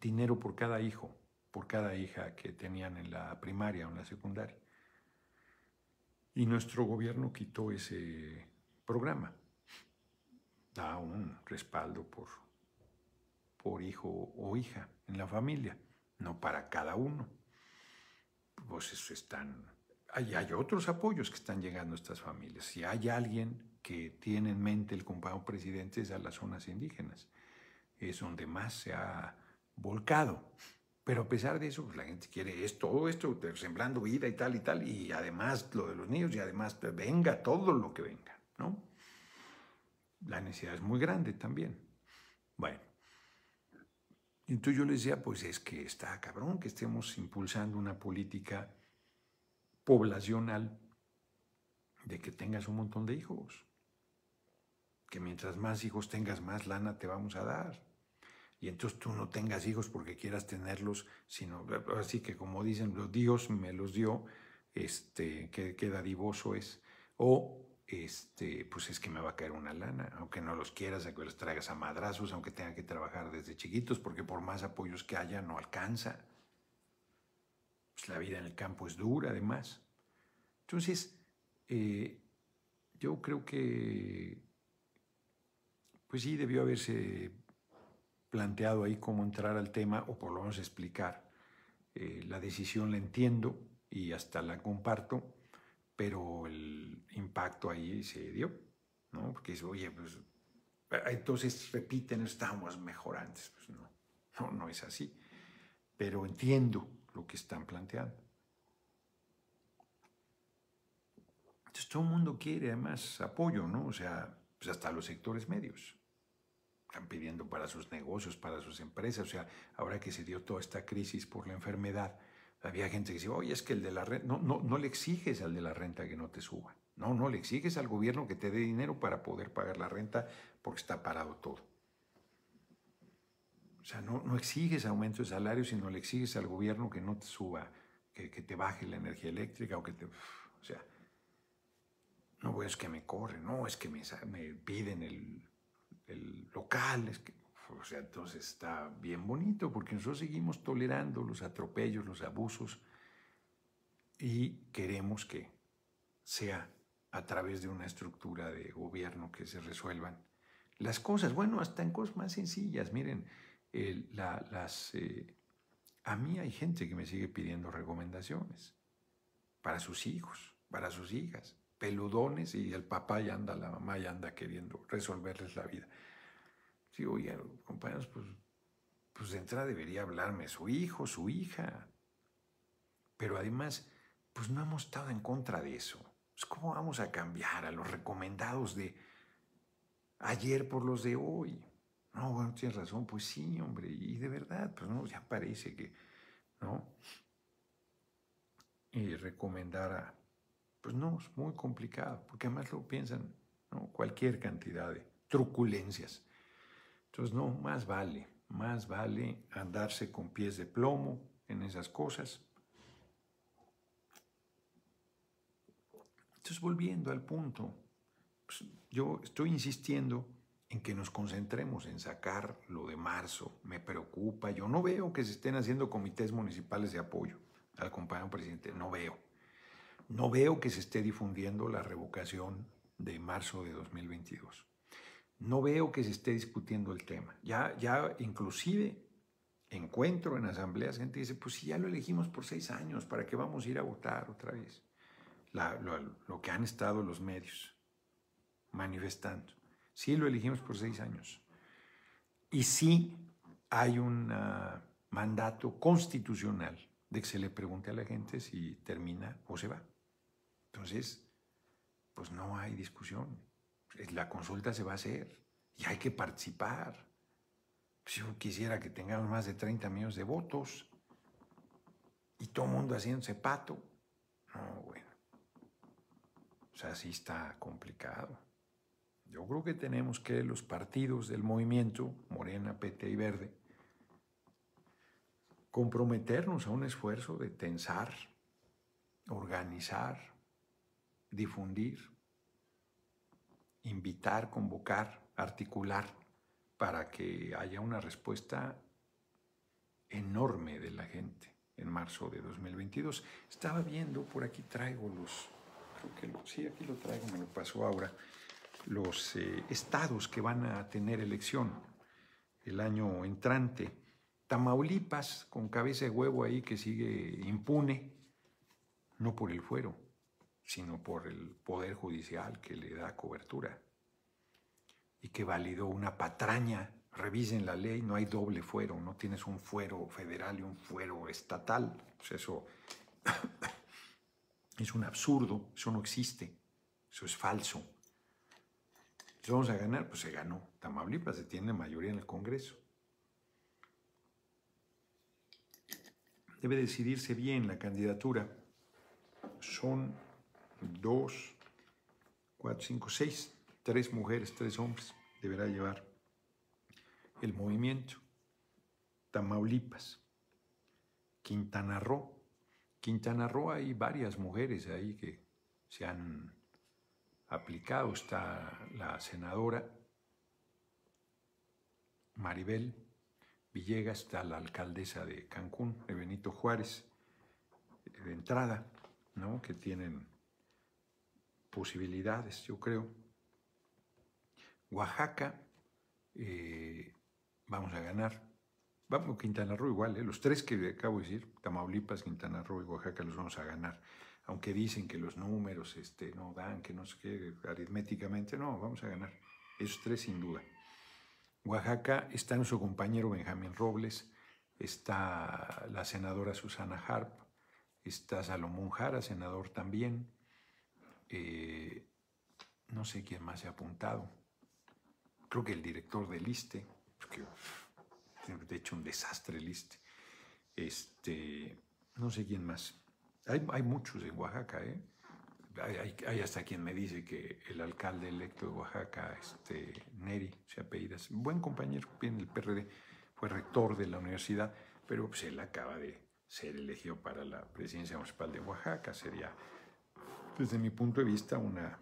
dinero por cada hijo por cada hija que tenían en la primaria o en la secundaria. Y nuestro gobierno quitó ese programa. Da un respaldo por, por hijo o hija en la familia, no para cada uno. Pues eso están. Hay, hay otros apoyos que están llegando a estas familias. Si hay alguien que tiene en mente el compañero presidente es a las zonas indígenas. Es donde más se ha volcado pero a pesar de eso, pues, la gente quiere esto, todo esto, sembrando vida y tal y tal, y además lo de los niños, y además pues, venga todo lo que venga, ¿no? La necesidad es muy grande también. Bueno, entonces yo les decía, pues es que está cabrón que estemos impulsando una política poblacional de que tengas un montón de hijos, que mientras más hijos tengas, más lana te vamos a dar y entonces tú no tengas hijos porque quieras tenerlos, sino eh, así que como dicen, los Dios me los dio, este, que, dadivoso es, o este, pues es que me va a caer una lana, aunque no los quieras, aunque los traigas a madrazos, aunque tenga que trabajar desde chiquitos, porque por más apoyos que haya no alcanza. Pues la vida en el campo es dura además. Entonces, eh, yo creo que, pues sí, debió haberse planteado ahí cómo entrar al tema o por lo menos explicar. Eh, la decisión la entiendo y hasta la comparto, pero el impacto ahí se dio, ¿no? Porque oye, pues eh, entonces repiten, estamos mejor antes. Pues no, no, no es así. Pero entiendo lo que están planteando. Entonces todo el mundo quiere además apoyo, ¿no? O sea, pues, hasta los sectores medios están pidiendo para sus negocios, para sus empresas. O sea, ahora que se dio toda esta crisis por la enfermedad, había gente que decía, oye, es que el de la renta, no, no, no le exiges al de la renta que no te suba. No, no le exiges al gobierno que te dé dinero para poder pagar la renta porque está parado todo. O sea, no, exiges aumento de salario, sino le exiges al gobierno que no te suba, que, te baje la energía eléctrica o que te... o sea, no, pues, es que me corren, no, es que me, me piden el el local, que, o sea, entonces está bien bonito porque nosotros seguimos tolerando los atropellos, los abusos y queremos que sea a través de una estructura de gobierno que se resuelvan las cosas. Bueno, hasta en cosas más sencillas. Miren, las, eh, a mí hay gente que me sigue pidiendo recomendaciones para sus hijos, para sus hijas peludones y el papá ya anda, la mamá ya anda queriendo resolverles la vida. Sí, oye, compañeros, pues, pues de entrada debería hablarme su hijo, su hija. Pero además, pues no hemos estado en contra de eso. Pues, ¿Cómo vamos a cambiar a los recomendados de ayer por los de hoy? No, bueno, tienes razón, pues sí, hombre, y de verdad, pues no, ya parece que, ¿no? Y recomendar a, pues no, es muy complicado, porque además lo piensan, Cualquier cantidad de truculencias. Entonces, no, más vale, más vale andarse con pies de plomo en esas cosas. Entonces, volviendo al punto, pues, yo estoy insistiendo en que nos concentremos en sacar lo de marzo. Me preocupa, yo no veo que se estén haciendo comités municipales de apoyo al compañero presidente, no veo. No veo que se esté difundiendo la revocación de marzo de 2022. No veo que se esté discutiendo el tema. Ya, ya inclusive encuentro en asambleas gente dice, pues si ya lo elegimos por seis años, ¿para qué vamos a ir a votar otra vez? lo, lo que han estado los medios manifestando. Sí lo elegimos por seis años. Y sí hay un ah, mandato constitucional de que se le pregunte a la gente si termina o se va. Entonces, pues no hay discusión. Eh, la consulta se va a hacer y hay que participar. Si pues yo quisiera que tengamos más de 30 millones de votos y todo el mundo haciéndose pato, no, bueno. O sea, sí está complicado. Yo creo que tenemos que los partidos del movimiento, Morena, PT y Verde, comprometernos a un esfuerzo de tensar, organizar, difundir, invitar, convocar, articular, para que haya una respuesta enorme de la gente en marzo de 2022. Estaba viendo, por aquí traigo los, creo que aquí lo traigo, me lo pasó ahora, los eh, estados que van a tener elección el año entrante. Tamaulipas, con cabeza de huevo ahí que sigue impune, no por el fuero, sino por el poder judicial que le da cobertura y que validó una patraña. Revisen la ley, no hay doble fuero, no tienes un fuero federal y un fuero estatal. Pues eso es un absurdo, eso no existe, eso es falso. vamos a ganar, pues se ganó. Tamaulipas se tiene mayoría en el Congreso. Debe decidirse bien la candidatura. Son dos, cuatro, cinco, seis, tres mujeres, tres hombres deberá llevar el movimiento. Tamaulipas, Quintana Roo. Quintana Roo hay varias mujeres ahí que se han aplicado. Está la senadora Maribel Villegas, está la alcaldesa de Cancún, Benito Juárez, eh, de entrada, ¿no? que tienen posibilidades, yo creo. Oaxaca, eh, vamos a ganar. Vamos, Quintana Roo igual, eh, los tres que acabo de decir, Tamaulipas, Quintana Roo y Oaxaca, los vamos a ganar. Aunque dicen que los números este, no dan, que no sé qué, aritméticamente, no, vamos a ganar. Esos tres sin duda. Oaxaca está nuestro compañero Benjamín Robles, está la senadora Susana Harp, está Salomón Jara, senador también, eh, no sé quién más se ha apuntado, creo que el director del ISTE, porque eh, de hecho un desastre el ISTE, este, no sé quién más. Hay, muchos en Oaxaca, ¿eh? Hay, hasta quien me dice que el alcalde electo de Oaxaca, este, Neri, se apellida, buen compañero, bien el PRD, fue rector de la universidad, pero pues, él acaba de ser elegido para la presidencia municipal de Oaxaca, sería desde mi punto de vista, una,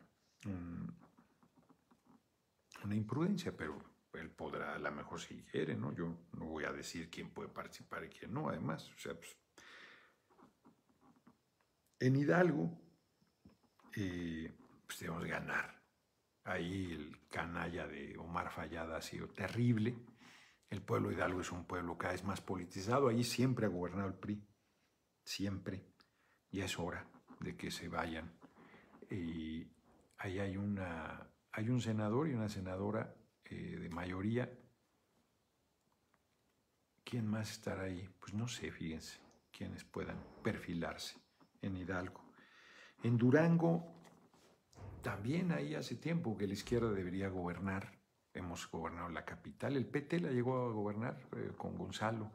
una imprudencia, pero él podrá, a lo mejor si quiere, ¿no? Yo no voy a decir quién puede participar y quién no, además. Pues, en Hidalgo, eh, pues debemos ganar. Ahí el canalla de Omar Fallada ha sido terrible. El pueblo de Hidalgo es un pueblo cada vez más politizado. Ahí siempre ha gobernado el PRI. Siempre. Y es hora de que se vayan y ahí hay, una, hay un senador y una senadora eh, de mayoría. ¿Quién más estará ahí? Pues no sé, fíjense, quienes puedan perfilarse en Hidalgo. En Durango, también ahí hace tiempo que la izquierda debería gobernar. Hemos gobernado la capital. El PT la llegó a gobernar eh, con Gonzalo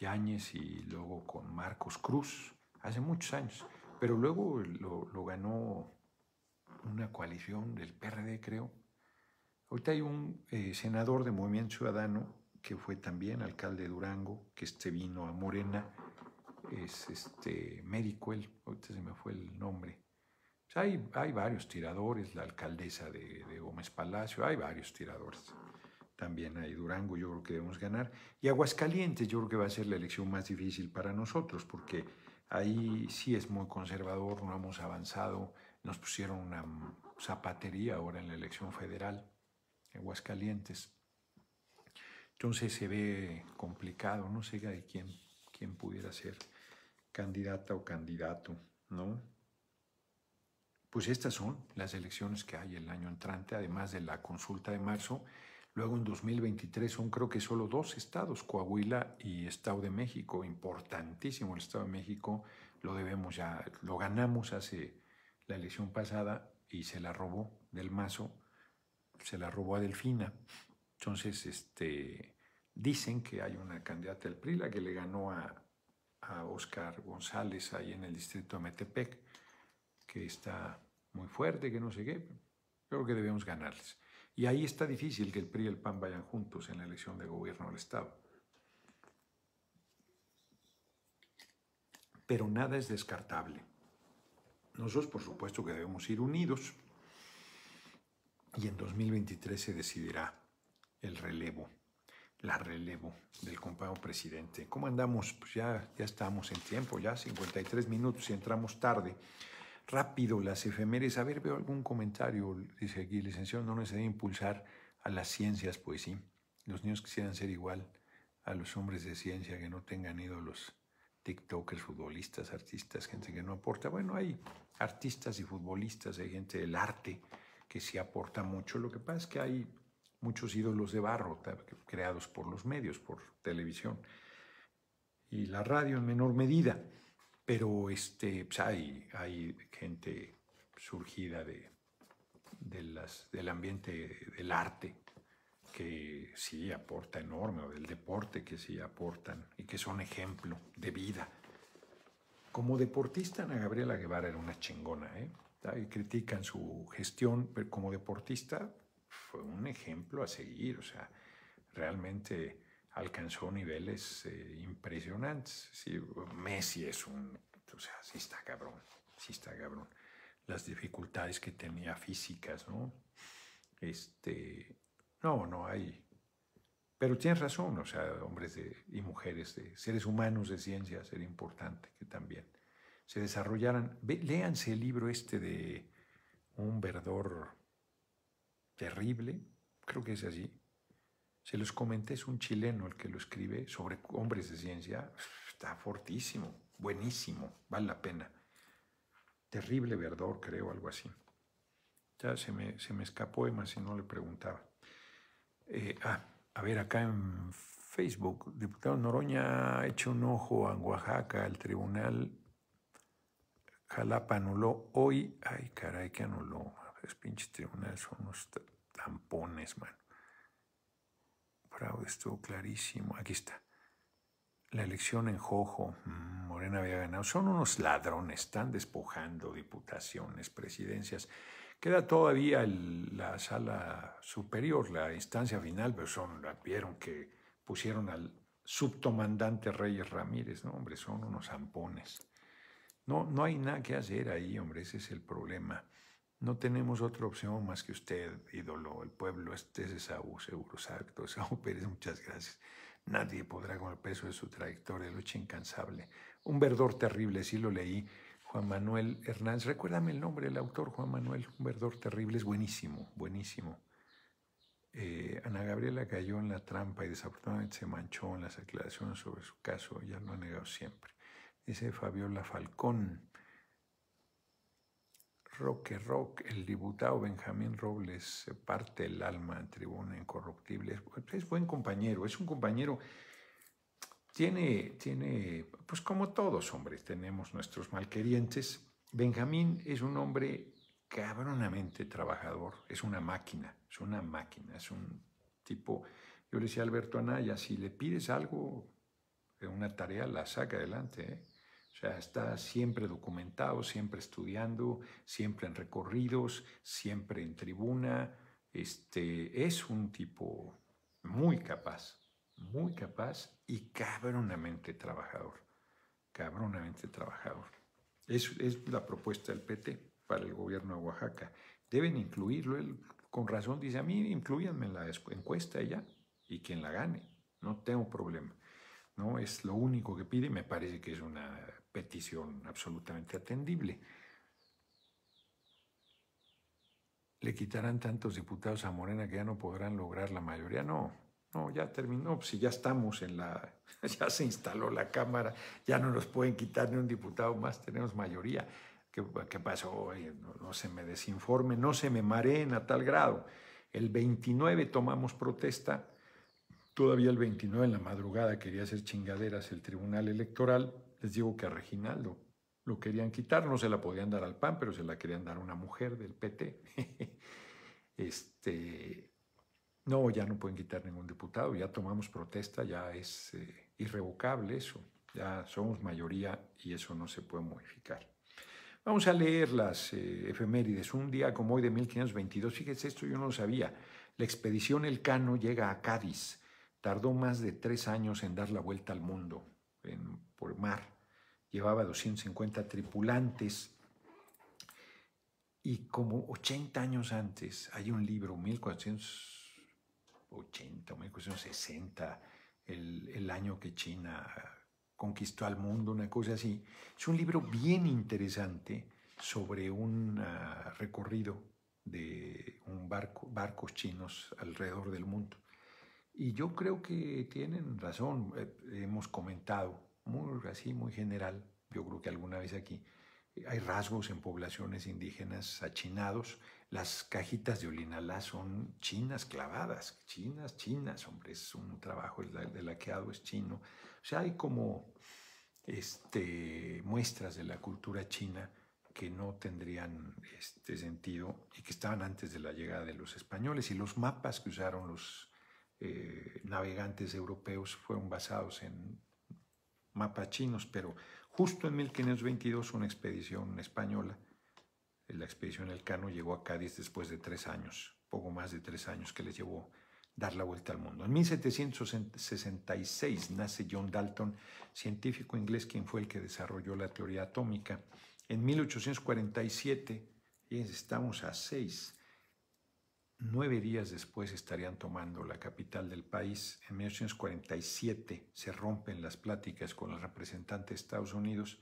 Yáñez y luego con Marcos Cruz hace muchos años. Pero luego lo, ganó una coalición del PRD, creo. Ahorita hay un eh, senador de Movimiento Ciudadano que fue también alcalde de Durango, que este vino a Morena, es este médico, él, ahorita se me fue el nombre. hay, varios tiradores, la alcaldesa de, de, Gómez Palacio, hay varios tiradores. También hay Durango, yo creo que debemos ganar. Y Aguascalientes, yo creo que va a ser la elección más difícil para nosotros, porque Ahí sí es muy conservador, no hemos avanzado. Nos pusieron una zapatería ahora en la elección federal, en Aguascalientes. Entonces se ve complicado, no sé de quién, quién pudiera ser candidata o candidato, ¿no? Pues estas son las elecciones que hay el año entrante, además de la consulta de marzo Luego en 2023 son creo que solo dos estados, Coahuila y Estado de México. Importantísimo el Estado de México, lo debemos ya, lo ganamos hace la elección pasada y se la robó del mazo, se la robó a Delfina. Entonces, este, dicen que hay una candidata del PRI, que le ganó a, a Oscar González ahí en el distrito de Metepec, que está muy fuerte, que no sé qué. Creo que debemos ganarles. Y ahí está difícil que el PRI y el PAN vayan juntos en la elección de gobierno del Estado. Pero nada es descartable. Nosotros, por supuesto, que debemos ir unidos y en 2023 se decidirá el relevo, la relevo del compañero presidente. ¿Cómo andamos? Pues ya, ya estamos en tiempo, ya 53 minutos y entramos tarde rápido las efemérides. A ver, veo algún comentario, dice aquí, licenciado, no necesariamente impulsar a las ciencias, pues sí. Los niños quisieran ser igual a los hombres de ciencia que no tengan ídolos. TikTokers, futbolistas, artistas, gente que no aporta. Bueno, hay artistas y futbolistas, hay gente del arte que sí aporta mucho. Lo que pasa es que hay muchos ídolos de barro creados por los medios, por televisión y la radio en menor medida. Pero este, pues hay, hay gente surgida de, de las, del ambiente del arte que sí aporta enorme, o del deporte que sí aportan y que son ejemplo de vida. Como deportista, Ana Gabriela Guevara era una chingona, ¿eh? critican su gestión, pero como deportista fue un ejemplo a seguir, o sea, realmente alcanzó niveles eh, impresionantes. Messi es un, o sea, sí está cabrón, sí está cabrón. Las dificultades que tenía físicas, ¿no? Este, no, no hay. Pero tienes razón, o sea, hombres y mujeres, de, seres humanos de ciencia, sería importante que también se desarrollaran. léanse el libro este de un verdor terrible, creo que es así, se los comenté, es un chileno el que lo escribe sobre hombres de ciencia. Está fortísimo, buenísimo, vale la pena. Terrible verdor, creo, algo así. Ya se me, escapó Emma si no le preguntaba. Eh, ah, a ver, acá en Facebook, diputado Noroña ha hecho un ojo a Oaxaca, el tribunal Jalapa anuló hoy. Ay, caray, que anuló. Es pinche tribunal, son unos tampones, man estuvo clarísimo. Aquí está. La elección en Jojo, mm, Morena había ganado. Son unos ladrones, están despojando diputaciones, presidencias. Queda todavía la sala superior, la instancia final, pero son, vieron que pusieron al subcomandante Reyes Ramírez, ¿no? Hombre, son unos zampones. No, no hay nada que hacer ahí, hombre, ese es el problema. No tenemos otra opción más que usted, ídolo, el pueblo. Este es Esaú, seguro, exacto. Pérez, muchas gracias. Nadie podrá con el peso de su trayectoria, lucha incansable. Un verdor terrible, sí lo leí. Juan Manuel Hernández. Recuérdame el nombre del autor, Juan Manuel. Un verdor terrible, es buenísimo, buenísimo. Eh, Ana Gabriela cayó en la trampa y desafortunadamente se manchó en las aclaraciones sobre su caso, ya lo ha negado siempre. Dice Fabiola Falcón. Roque Rock, el diputado Benjamín Robles parte el alma en tribuna incorruptible. Es buen compañero, es un compañero. Tiene, tiene, pues como todos, hombres, tenemos nuestros malquerientes. Benjamín es un hombre cabronamente trabajador, es una máquina, es una máquina, es un tipo. Yo le decía a Alberto Anaya: si le pides algo, una tarea, la saca adelante, ¿eh? O sea, está siempre documentado, siempre estudiando, siempre en recorridos, siempre en tribuna. Este, es un tipo muy capaz, muy capaz y cabronamente trabajador. Cabronamente trabajador. Es, es la propuesta del PT para el gobierno de Oaxaca. Deben incluirlo. Él con razón dice, a mí incluyanme en la encuesta ya y quien la gane. No tengo problema. ¿no? Es lo único que pide y me parece que es una petición absolutamente atendible. Le quitarán tantos diputados a Morena que ya no podrán lograr la mayoría. No, no, ya terminó. Si ya estamos en la. Ya se instaló la Cámara, ya no nos pueden quitar ni un diputado más, tenemos mayoría. ¿Qué, pasó? No, se me desinforme, no se me mareen a tal grado. El 29 tomamos protesta. Todavía el 29 en la madrugada quería hacer chingaderas el Tribunal Electoral les digo que a Reginaldo lo, querían quitar, no se la podían dar al PAN, pero se la querían dar a una mujer del PT. este, no, ya no pueden quitar ningún diputado, ya tomamos protesta, ya es eh, irrevocable eso, ya somos mayoría y eso no se puede modificar. Vamos a leer las eh, efemérides. Un día como hoy de 1522, fíjense esto, yo no lo sabía. La expedición Elcano llega a Cádiz. Tardó más de tres años en dar la vuelta al mundo por mar. Llevaba 250 tripulantes. Y como 80 años antes, hay un libro, 1480, 1460, el, el año que China conquistó al mundo, una cosa así. Es un libro bien interesante sobre un ah, recorrido de un barco, barcos chinos alrededor del mundo. Y yo creo que tienen razón, eh, hemos comentado, muy así, muy general, yo creo que alguna vez aquí, eh, hay rasgos en poblaciones indígenas achinados. Las cajitas de olinalá son chinas clavadas, chinas, chinas, hombre, es un trabajo de laqueado, es chino. O sea, hay como este, muestras de la cultura china que no tendrían este sentido y que estaban antes de la llegada de los españoles. Y los mapas que usaron los eh, navegantes europeos fueron basados en mapas chinos, pero justo en 1522 una expedición española, la expedición Elcano, llegó a Cádiz después de tres años, poco más de tres años que les llevó dar la vuelta al mundo. En 1766 nace John Dalton, científico inglés quien fue el que desarrolló la teoría atómica. En 1847, estamos a seis Nueve días después estarían tomando la capital del país. En 1847 se rompen las pláticas con los representantes de Estados Unidos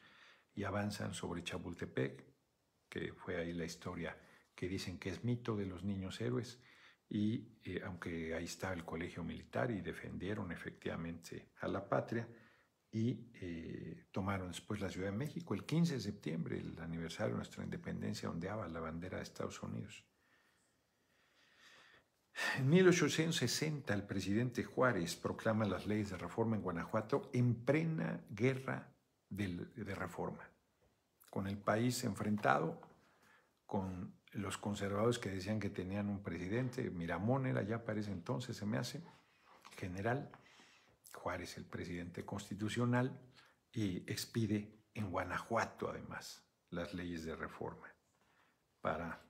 y avanzan sobre Chapultepec, que fue ahí la historia que dicen que es mito de los niños héroes. Y eh, aunque ahí estaba el colegio militar y defendieron efectivamente a la patria, y eh, tomaron después la Ciudad de México el 15 de septiembre, el aniversario de nuestra independencia, ondeaba la bandera de Estados Unidos. En 1860, el presidente Juárez proclama las leyes de reforma en Guanajuato en plena guerra de, de reforma, con el país enfrentado, con los conservadores que decían que tenían un presidente, Miramón era ya para ese entonces, se me hace, general, Juárez el presidente constitucional, y expide en Guanajuato además las leyes de reforma para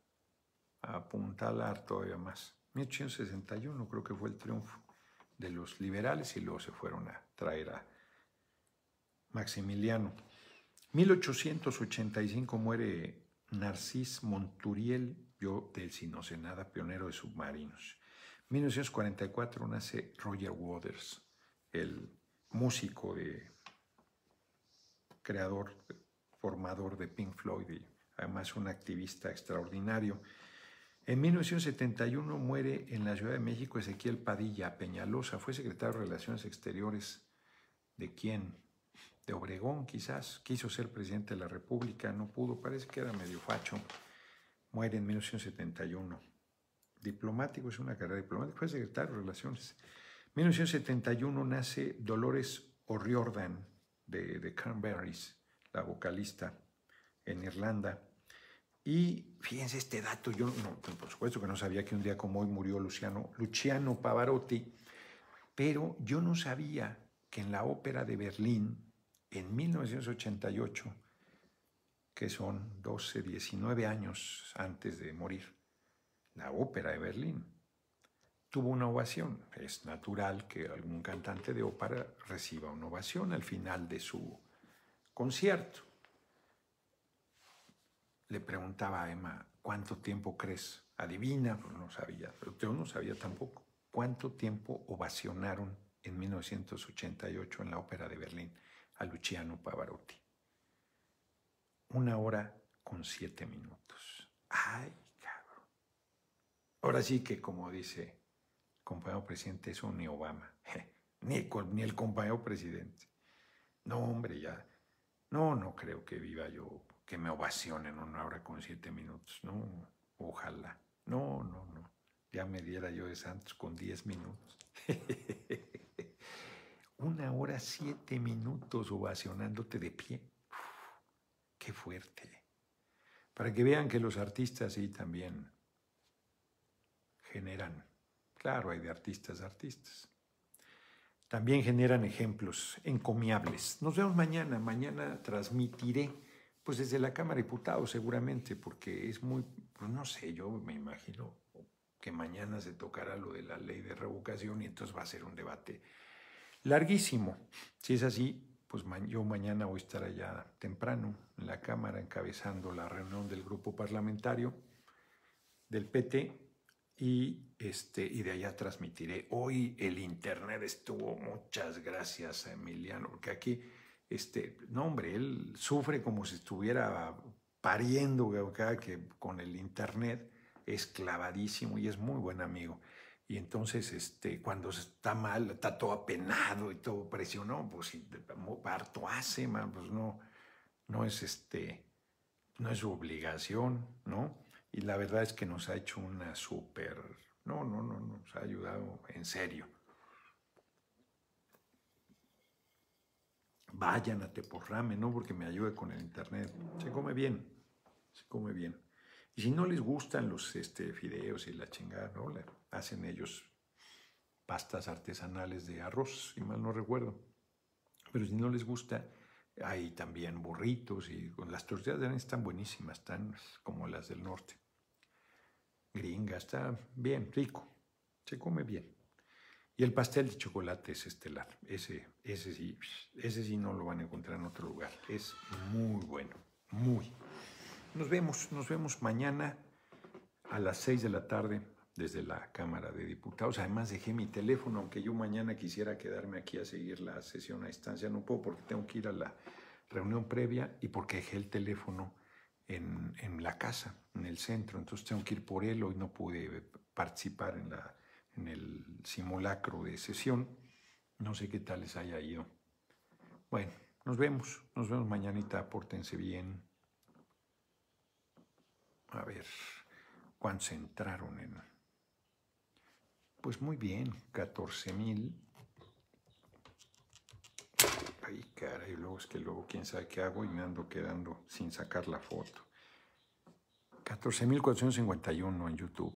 apuntalar todavía más. 1861 creo que fue el triunfo de los liberales y luego se fueron a traer a Maximiliano. 1885 muere Narcís Monturiel, yo del Sinocenada, pionero de submarinos. 1944 nace Roger Waters, el músico de creador, formador de Pink Floyd y además un activista extraordinario. En 1971 muere en la Ciudad de México Ezequiel Padilla Peñalosa, fue secretario de Relaciones Exteriores de quién? De Obregón quizás, quiso ser presidente de la República, no pudo, parece que era medio facho, muere en 1971. Diplomático es una carrera diplomática, fue secretario de Relaciones. 1971 nace Dolores O'Riordan de, de Cranberries, la vocalista en Irlanda. Y fíjense este dato, yo no, pues, por supuesto que no sabía que un día como hoy murió Luciano, Luciano Pavarotti, pero yo no sabía que en la ópera de Berlín, en 1988, que son 12, 19 años antes de morir, la ópera de Berlín, tuvo una ovación. Es natural que algún cantante de ópera reciba una ovación al final de su concierto le preguntaba a Emma, ¿cuánto tiempo crees? Adivina, pues, no sabía, pero yo no sabía tampoco. ¿Cuánto tiempo ovacionaron en 1988 en la Ópera de Berlín a Luciano Pavarotti? Una hora con siete minutos. ¡Ay, cabrón! Ahora sí que, como dice el compañero presidente, eso ni Obama, ni, ni el compañero presidente. No, hombre, ya. No, no creo que viva yo que me ovacionen una hora con siete minutos. No, ojalá. No, no, no. Ya me diera yo de Santos con diez minutos. una hora siete minutos ovacionándote de pie. qué fuerte. Para que vean que los artistas sí también generan. Claro, hay de artistas artistas. También generan ejemplos encomiables. Nos vemos mañana. Mañana transmitiré. Pues desde la Cámara de Diputados seguramente, porque es muy, pues no sé, yo me imagino que mañana se tocará lo de la ley de revocación y entonces va a ser un debate larguísimo. Si es así, pues yo mañana voy a estar allá temprano en la Cámara encabezando la reunión del grupo parlamentario del PT y, este, y de allá transmitiré. Hoy el Internet estuvo, muchas gracias Emiliano, porque aquí este, no, hombre, él sufre como si estuviera pariendo que con el internet es clavadísimo y es muy buen amigo. Y entonces, este, cuando está mal, está todo apenado y todo presionado, pues si harto hace, pues no, no es este, no es su obligación, ¿no? Y la verdad es que nos ha hecho una súper, no, no, no, nos ha ayudado en serio. vayan a Teporrame, no porque me ayude con el internet. Se come bien, se come bien. Y si no les gustan los este, fideos y la chingada, ¿no? Le hacen ellos pastas artesanales de arroz, si mal no recuerdo. Pero si no les gusta, hay también burritos y con las tortillas de arena están buenísimas, están como las del norte. Gringa, está bien, rico, se come bien. Y el pastel de chocolate es estelar. Ese, ese, sí, ese sí no lo van a encontrar en otro lugar. Es muy bueno, muy. Nos vemos, nos vemos mañana a las 6 de la tarde desde la Cámara de Diputados. Además dejé mi teléfono, aunque yo mañana quisiera quedarme aquí a seguir la sesión a distancia, no puedo porque tengo que ir a la reunión previa y porque dejé el teléfono en, en la casa, en el centro. Entonces tengo que ir por él, hoy no pude participar en la en el simulacro de sesión. No sé qué tal les haya ido. Bueno, nos vemos. Nos vemos mañanita. Pórtense bien. A ver, ¿cuántos entraron en...? Pues muy bien, 14.000 mil. Ay, caray, luego es que luego quién sabe qué hago y me ando quedando sin sacar la foto. 14.451 en YouTube.